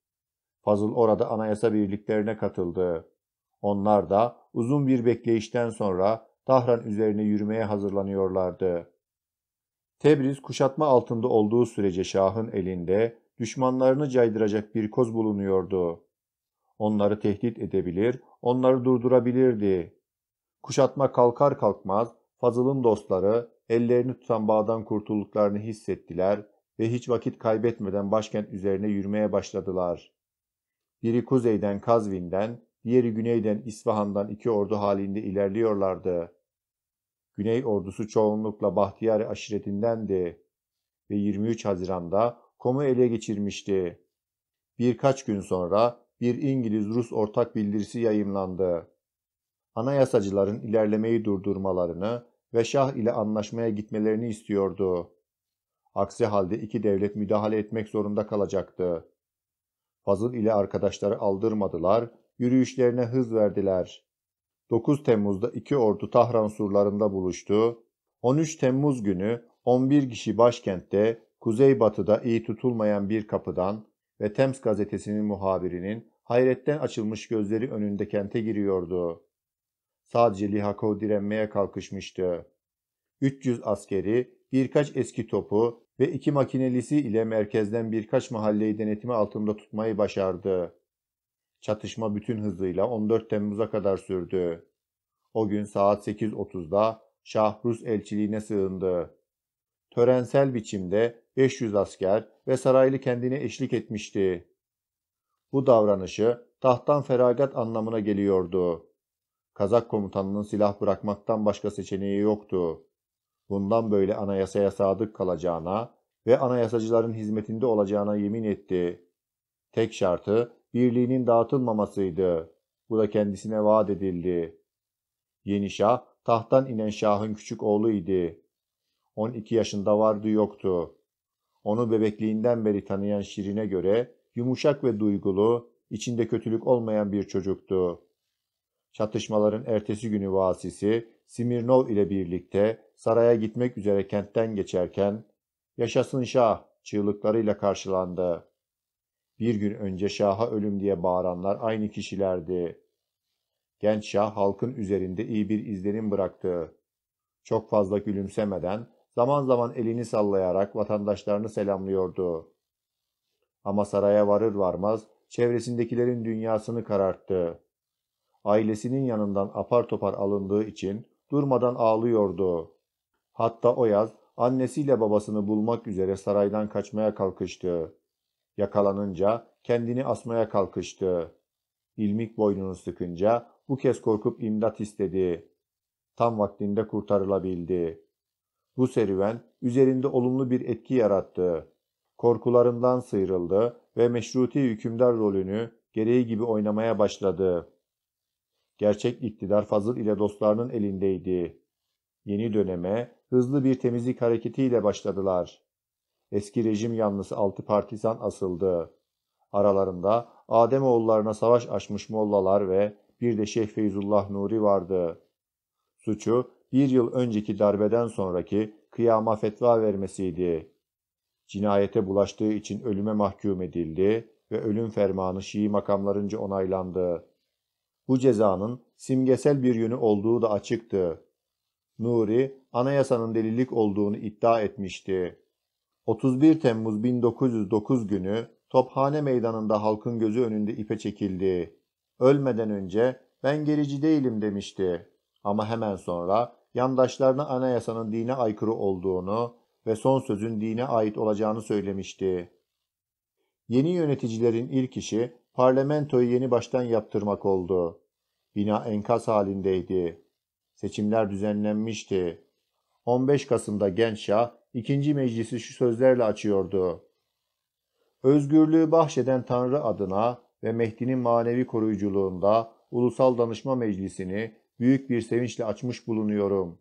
Fazıl orada anayasa birliklerine katıldı. Onlar da uzun bir bekleyişten sonra Tahran üzerine yürümeye hazırlanıyorlardı. Tebriz kuşatma altında olduğu sürece Şah'ın elinde düşmanlarını caydıracak bir koz bulunuyordu. Onları tehdit edebilir, onları durdurabilirdi. Kuşatma kalkar kalkmaz Fazıl'ın dostları ellerini tutan bağdan kurtulduklarını hissettiler ve hiç vakit kaybetmeden başkent üzerine yürümeye başladılar. Biri kuzeyden Kazvin'den, diğeri güneyden İsfahan'dan iki ordu halinde ilerliyorlardı. Güney ordusu çoğunlukla Bahtiyari aşiretindendi ve 23 Haziran'da Kom'u ele geçirmişti. Birkaç gün sonra bir İngiliz-Rus ortak bildirisi yayımlandı. Anayasacıların ilerlemeyi durdurmalarını ve Şah ile anlaşmaya gitmelerini istiyordu. Aksi halde iki devlet müdahale etmek zorunda kalacaktı. Fazıl ile arkadaşları aldırmadılar, yürüyüşlerine hız verdiler. 9 Temmuz'da iki ordu Tahran surlarında buluştu. 13 Temmuz günü 11 kişi başkentte, kuzeybatıda iyi tutulmayan bir kapıdan, ve Thames gazetesinin muhabirinin hayretten açılmış gözleri önünde kente giriyordu. Sadece Lihakov direnmeye kalkışmıştı. 300 askeri, birkaç eski topu ve iki makinelisi ile merkezden birkaç mahalleyi denetimi altında tutmayı başardı. Çatışma bütün hızıyla 14 Temmuz'a kadar sürdü. O gün saat 8.30'da Şah Rus elçiliğine sığındı törensel biçimde 500 asker ve saraylı kendine eşlik etmişti. Bu davranışı tahttan feragat anlamına geliyordu. Kazak komutanının silah bırakmaktan başka seçeneği yoktu. Bundan böyle anayasaya sadık kalacağına ve anayasacıların hizmetinde olacağına yemin etti. Tek şartı birliğinin dağıtılmamasıydı. Bu da kendisine vaat edildi. Yeni şah tahttan inen şahın küçük oğlu idi. 12 yaşında vardı yoktu. Onu bebekliğinden beri tanıyan Şirin'e göre yumuşak ve duygulu, içinde kötülük olmayan bir çocuktu. Çatışmaların ertesi günü vasisi Simirnov ile birlikte saraya gitmek üzere kentten geçerken ''Yaşasın Şah!'' çığlıklarıyla karşılandı. Bir gün önce Şah'a ölüm diye bağıranlar aynı kişilerdi. Genç Şah halkın üzerinde iyi bir izlenim bıraktı. Çok fazla gülümsemeden Zaman zaman elini sallayarak vatandaşlarını selamlıyordu. Ama saraya varır varmaz çevresindekilerin dünyasını kararttı. Ailesinin yanından apar topar alındığı için durmadan ağlıyordu. Hatta o yaz annesiyle babasını bulmak üzere saraydan kaçmaya kalkıştı. Yakalanınca kendini asmaya kalkıştı. İlmik boynunu sıkınca bu kez korkup imdat istedi. Tam vaktinde kurtarılabildi. Bu serüven üzerinde olumlu bir etki yarattı. Korkularından sıyrıldı ve meşruti hükümdar rolünü gereği gibi oynamaya başladı. Gerçek iktidar Fazıl ile dostlarının elindeydi. Yeni döneme hızlı bir temizlik hareketiyle başladılar. Eski rejim yanlısı altı partisan asıldı. Aralarında Ademoğullarına savaş açmış mollalar ve bir de Şeyh Feyzullah Nuri vardı. Suçu bir yıl önceki darbeden sonraki kıyama fetva vermesiydi. Cinayete bulaştığı için ölüme mahkum edildi ve ölüm fermanı Şii makamlarınca onaylandı. Bu cezanın simgesel bir yönü olduğu da açıktı. Nuri, anayasanın delilik olduğunu iddia etmişti. 31 Temmuz 1909 günü Tophane Meydanı'nda halkın gözü önünde ipe çekildi. Ölmeden önce ben gerici değilim demişti. Ama hemen sonra yandaşlarına anayasanın dine aykırı olduğunu ve son sözün dine ait olacağını söylemişti. Yeni yöneticilerin ilk işi parlamentoyu yeni baştan yaptırmak oldu. Bina enkaz halindeydi. Seçimler düzenlenmişti. 15 Kasım'da Gençşah ikinci meclisi şu sözlerle açıyordu. Özgürlüğü bahşeden Tanrı adına ve Mehdi'nin manevi koruyuculuğunda Ulusal Danışma Meclisi'ni büyük bir sevinçle açmış bulunuyorum.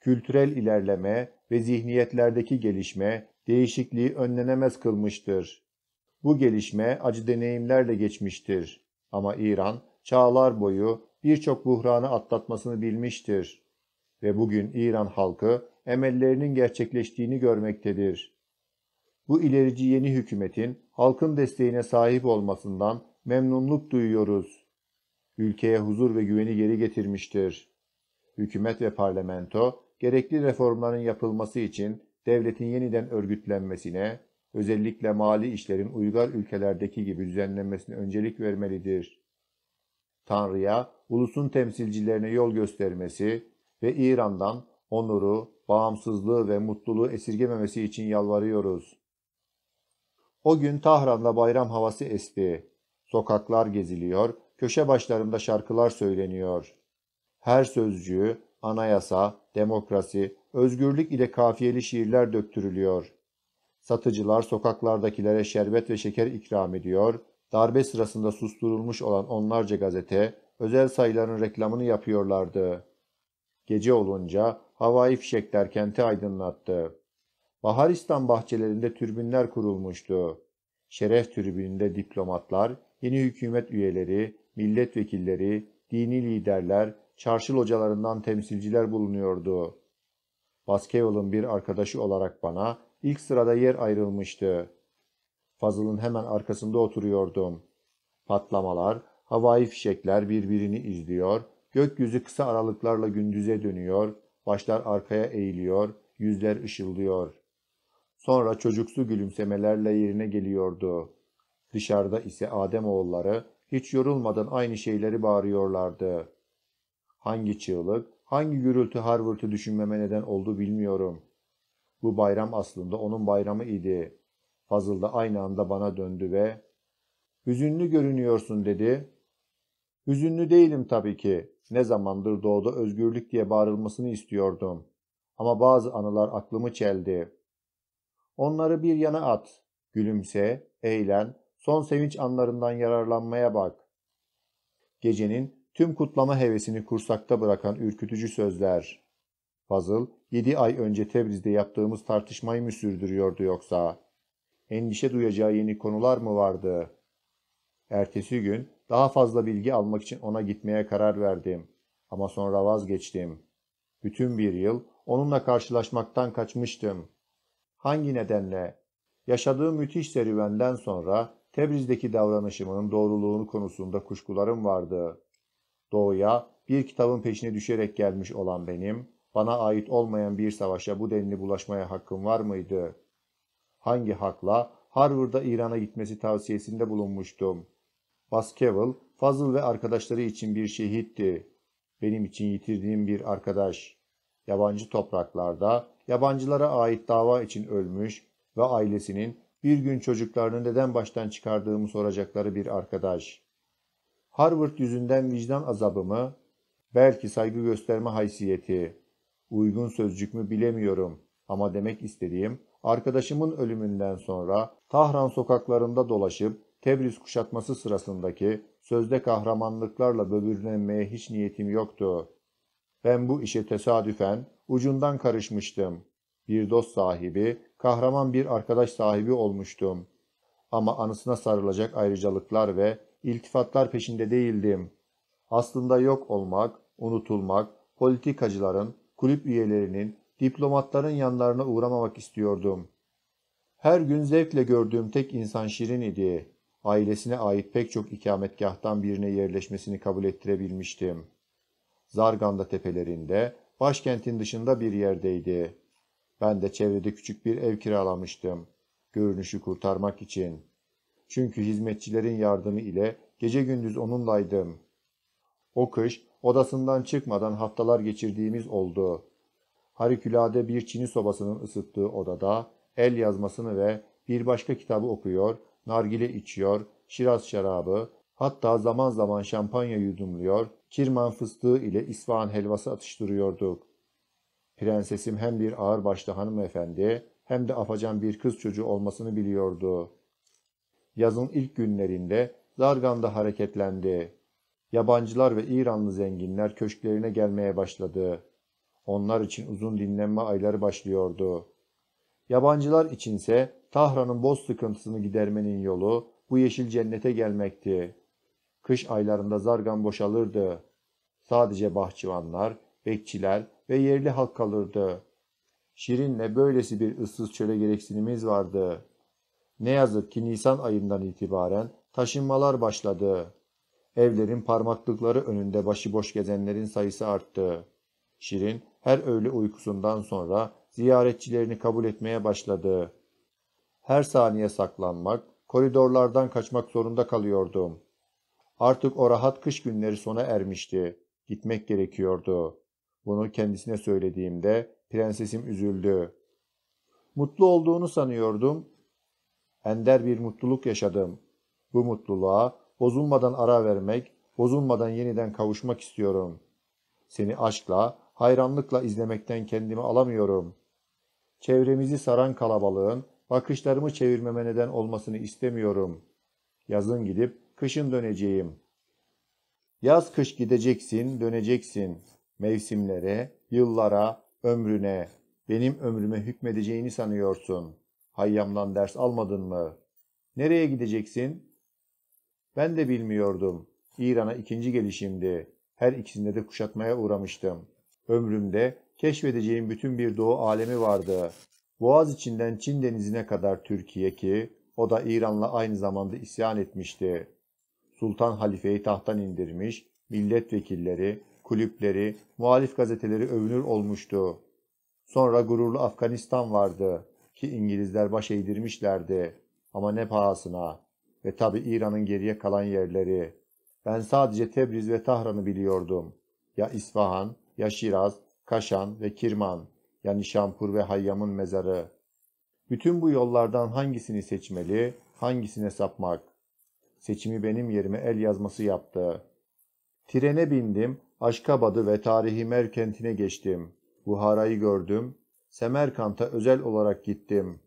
Kültürel ilerleme ve zihniyetlerdeki gelişme değişikliği önlenemez kılmıştır. Bu gelişme acı deneyimlerle geçmiştir. Ama İran çağlar boyu birçok buhranı atlatmasını bilmiştir. Ve bugün İran halkı emellerinin gerçekleştiğini görmektedir. Bu ilerici yeni hükümetin halkın desteğine sahip olmasından memnunluk duyuyoruz.'' ülkeye huzur ve güveni geri getirmiştir. Hükümet ve parlamento gerekli reformların yapılması için devletin yeniden örgütlenmesine, özellikle mali işlerin uygar ülkelerdeki gibi düzenlenmesine öncelik vermelidir. Tanrı'ya, ulusun temsilcilerine yol göstermesi ve İran'dan onuru, bağımsızlığı ve mutluluğu esirgememesi için yalvarıyoruz. O gün Tahran'da bayram havası esti. Sokaklar geziliyor, Köşe başlarında şarkılar söyleniyor. Her sözcüğü anayasa, demokrasi, özgürlük ile kafiyeli şiirler döktürülüyor. Satıcılar sokaklardakilere şerbet ve şeker ikram ediyor. Darbe sırasında susturulmuş olan onlarca gazete özel sayıların reklamını yapıyorlardı. Gece olunca havai fişekler kenti aydınlattı. Baharistan bahçelerinde türbinler kurulmuştu. Şeref tribününde diplomatlar, yeni hükümet üyeleri, milletvekilleri, dini liderler, çarşı hocalarından temsilciler bulunuyordu. Baskeval'ın bir arkadaşı olarak bana ilk sırada yer ayrılmıştı. Fazıl'ın hemen arkasında oturuyordum. Patlamalar, havai fişekler birbirini izliyor, gökyüzü kısa aralıklarla gündüze dönüyor, başlar arkaya eğiliyor, yüzler ışıldıyor. Sonra çocuksu gülümsemelerle yerine geliyordu. Dışarıda ise Ademoğulları hiç yorulmadan aynı şeyleri bağırıyorlardı. Hangi çığlık, hangi gürültü harvırtı düşünmeme neden oldu bilmiyorum. Bu bayram aslında onun bayramı idi. Fazıl da aynı anda bana döndü ve ''Hüzünlü görünüyorsun.'' dedi. ''Hüzünlü değilim tabii ki. Ne zamandır doğuda özgürlük diye bağırılmasını istiyordum. Ama bazı anılar aklımı çeldi. Onları bir yana at. Gülümse, eğlen, son sevinç anlarından yararlanmaya bak. Gecenin tüm kutlama hevesini kursakta bırakan ürkütücü sözler. Fazıl, yedi ay önce Tebriz'de yaptığımız tartışmayı mı sürdürüyordu yoksa? Endişe duyacağı yeni konular mı vardı? Ertesi gün daha fazla bilgi almak için ona gitmeye karar verdim. Ama sonra vazgeçtim. Bütün bir yıl onunla karşılaşmaktan kaçmıştım. Hangi nedenle? Yaşadığı müthiş serüvenden sonra Tebriz'deki davranışımın doğruluğunu konusunda kuşkularım vardı. Doğuya bir kitabın peşine düşerek gelmiş olan benim, bana ait olmayan bir savaşa bu denli bulaşmaya hakkım var mıydı? Hangi hakla Harvard'a İran'a gitmesi tavsiyesinde bulunmuştum. Baskerville, Fazıl ve arkadaşları için bir şehitti. Benim için yitirdiğim bir arkadaş. Yabancı topraklarda, yabancılara ait dava için ölmüş ve ailesinin bir gün çocuklarını neden baştan çıkardığımı soracakları bir arkadaş. Harvard yüzünden vicdan azabı mı, belki saygı gösterme haysiyeti, uygun sözcük mü bilemiyorum ama demek istediğim arkadaşımın ölümünden sonra Tahran sokaklarında dolaşıp Tebriz kuşatması sırasındaki sözde kahramanlıklarla böbürlenmeye hiç niyetim yoktu. Ben bu işe tesadüfen ucundan karışmıştım. Bir dost sahibi kahraman bir arkadaş sahibi olmuştum. Ama anısına sarılacak ayrıcalıklar ve iltifatlar peşinde değildim. Aslında yok olmak, unutulmak, politikacıların, kulüp üyelerinin, diplomatların yanlarına uğramamak istiyordum. Her gün zevkle gördüğüm tek insan Şirin idi. Ailesine ait pek çok ikametgahtan birine yerleşmesini kabul ettirebilmiştim. Zarganda tepelerinde, başkentin dışında bir yerdeydi. Ben de çevrede küçük bir ev kiralamıştım. Görünüşü kurtarmak için. Çünkü hizmetçilerin yardımı ile gece gündüz onunlaydım. O kış odasından çıkmadan haftalar geçirdiğimiz oldu. Harikulade bir çini sobasının ısıttığı odada el yazmasını ve bir başka kitabı okuyor, nargile içiyor, şiraz şarabı, hatta zaman zaman şampanya yudumluyor, kirman fıstığı ile İsfahan helvası atıştırıyorduk. Prensesim hem bir ağırbaşlı hanımefendi hem de afacan bir kız çocuğu olmasını biliyordu. Yazın ilk günlerinde Zargan'da hareketlendi. Yabancılar ve İranlı zenginler köşklerine gelmeye başladı. Onlar için uzun dinlenme ayları başlıyordu. Yabancılar içinse Tahran'ın boz sıkıntısını gidermenin yolu bu yeşil cennete gelmekti. Kış aylarında zargan boşalırdı. Sadece bahçıvanlar bekçiler ve yerli halk kalırdı. Şirin'le böylesi bir ıssız çöle gereksinimiz vardı. Ne yazık ki Nisan ayından itibaren taşınmalar başladı. Evlerin parmaklıkları önünde başıboş gezenlerin sayısı arttı. Şirin her öğle uykusundan sonra ziyaretçilerini kabul etmeye başladı. Her saniye saklanmak, koridorlardan kaçmak zorunda kalıyordum. Artık o rahat kış günleri sona ermişti. Gitmek gerekiyordu. Bunu kendisine söylediğimde prensesim üzüldü. Mutlu olduğunu sanıyordum. Ender bir mutluluk yaşadım. Bu mutluluğa bozulmadan ara vermek, bozulmadan yeniden kavuşmak istiyorum. Seni aşkla, hayranlıkla izlemekten kendimi alamıyorum. Çevremizi saran kalabalığın bakışlarımı çevirmeme neden olmasını istemiyorum. Yazın gidip kışın döneceğim. Yaz kış gideceksin, döneceksin mevsimlere, yıllara, ömrüne, benim ömrüme hükmedeceğini sanıyorsun. Hayyam'dan ders almadın mı? Nereye gideceksin? Ben de bilmiyordum. İran'a ikinci gelişimdi. Her ikisinde de kuşatmaya uğramıştım. Ömrümde keşfedeceğim bütün bir doğu alemi vardı. Boğaz içinden Çin denizine kadar Türkiye ki o da İran'la aynı zamanda isyan etmişti. Sultan halifeyi tahttan indirmiş, milletvekilleri, kulüpleri, muhalif gazeteleri övünür olmuştu. Sonra gururlu Afganistan vardı ki İngilizler baş eğdirmişlerdi ama ne pahasına ve tabi İran'ın geriye kalan yerleri. Ben sadece Tebriz ve Tahran'ı biliyordum. Ya İsfahan, ya Şiraz, Kaşan ve Kirman, yani Şampur ve Hayyam'ın mezarı. Bütün bu yollardan hangisini seçmeli, hangisine sapmak? Seçimi benim yerime el yazması yaptı. Trene bindim Aşkabadı ve tarihi Mer kentine geçtim. Buhara'yı gördüm. Semerkant'a özel olarak gittim.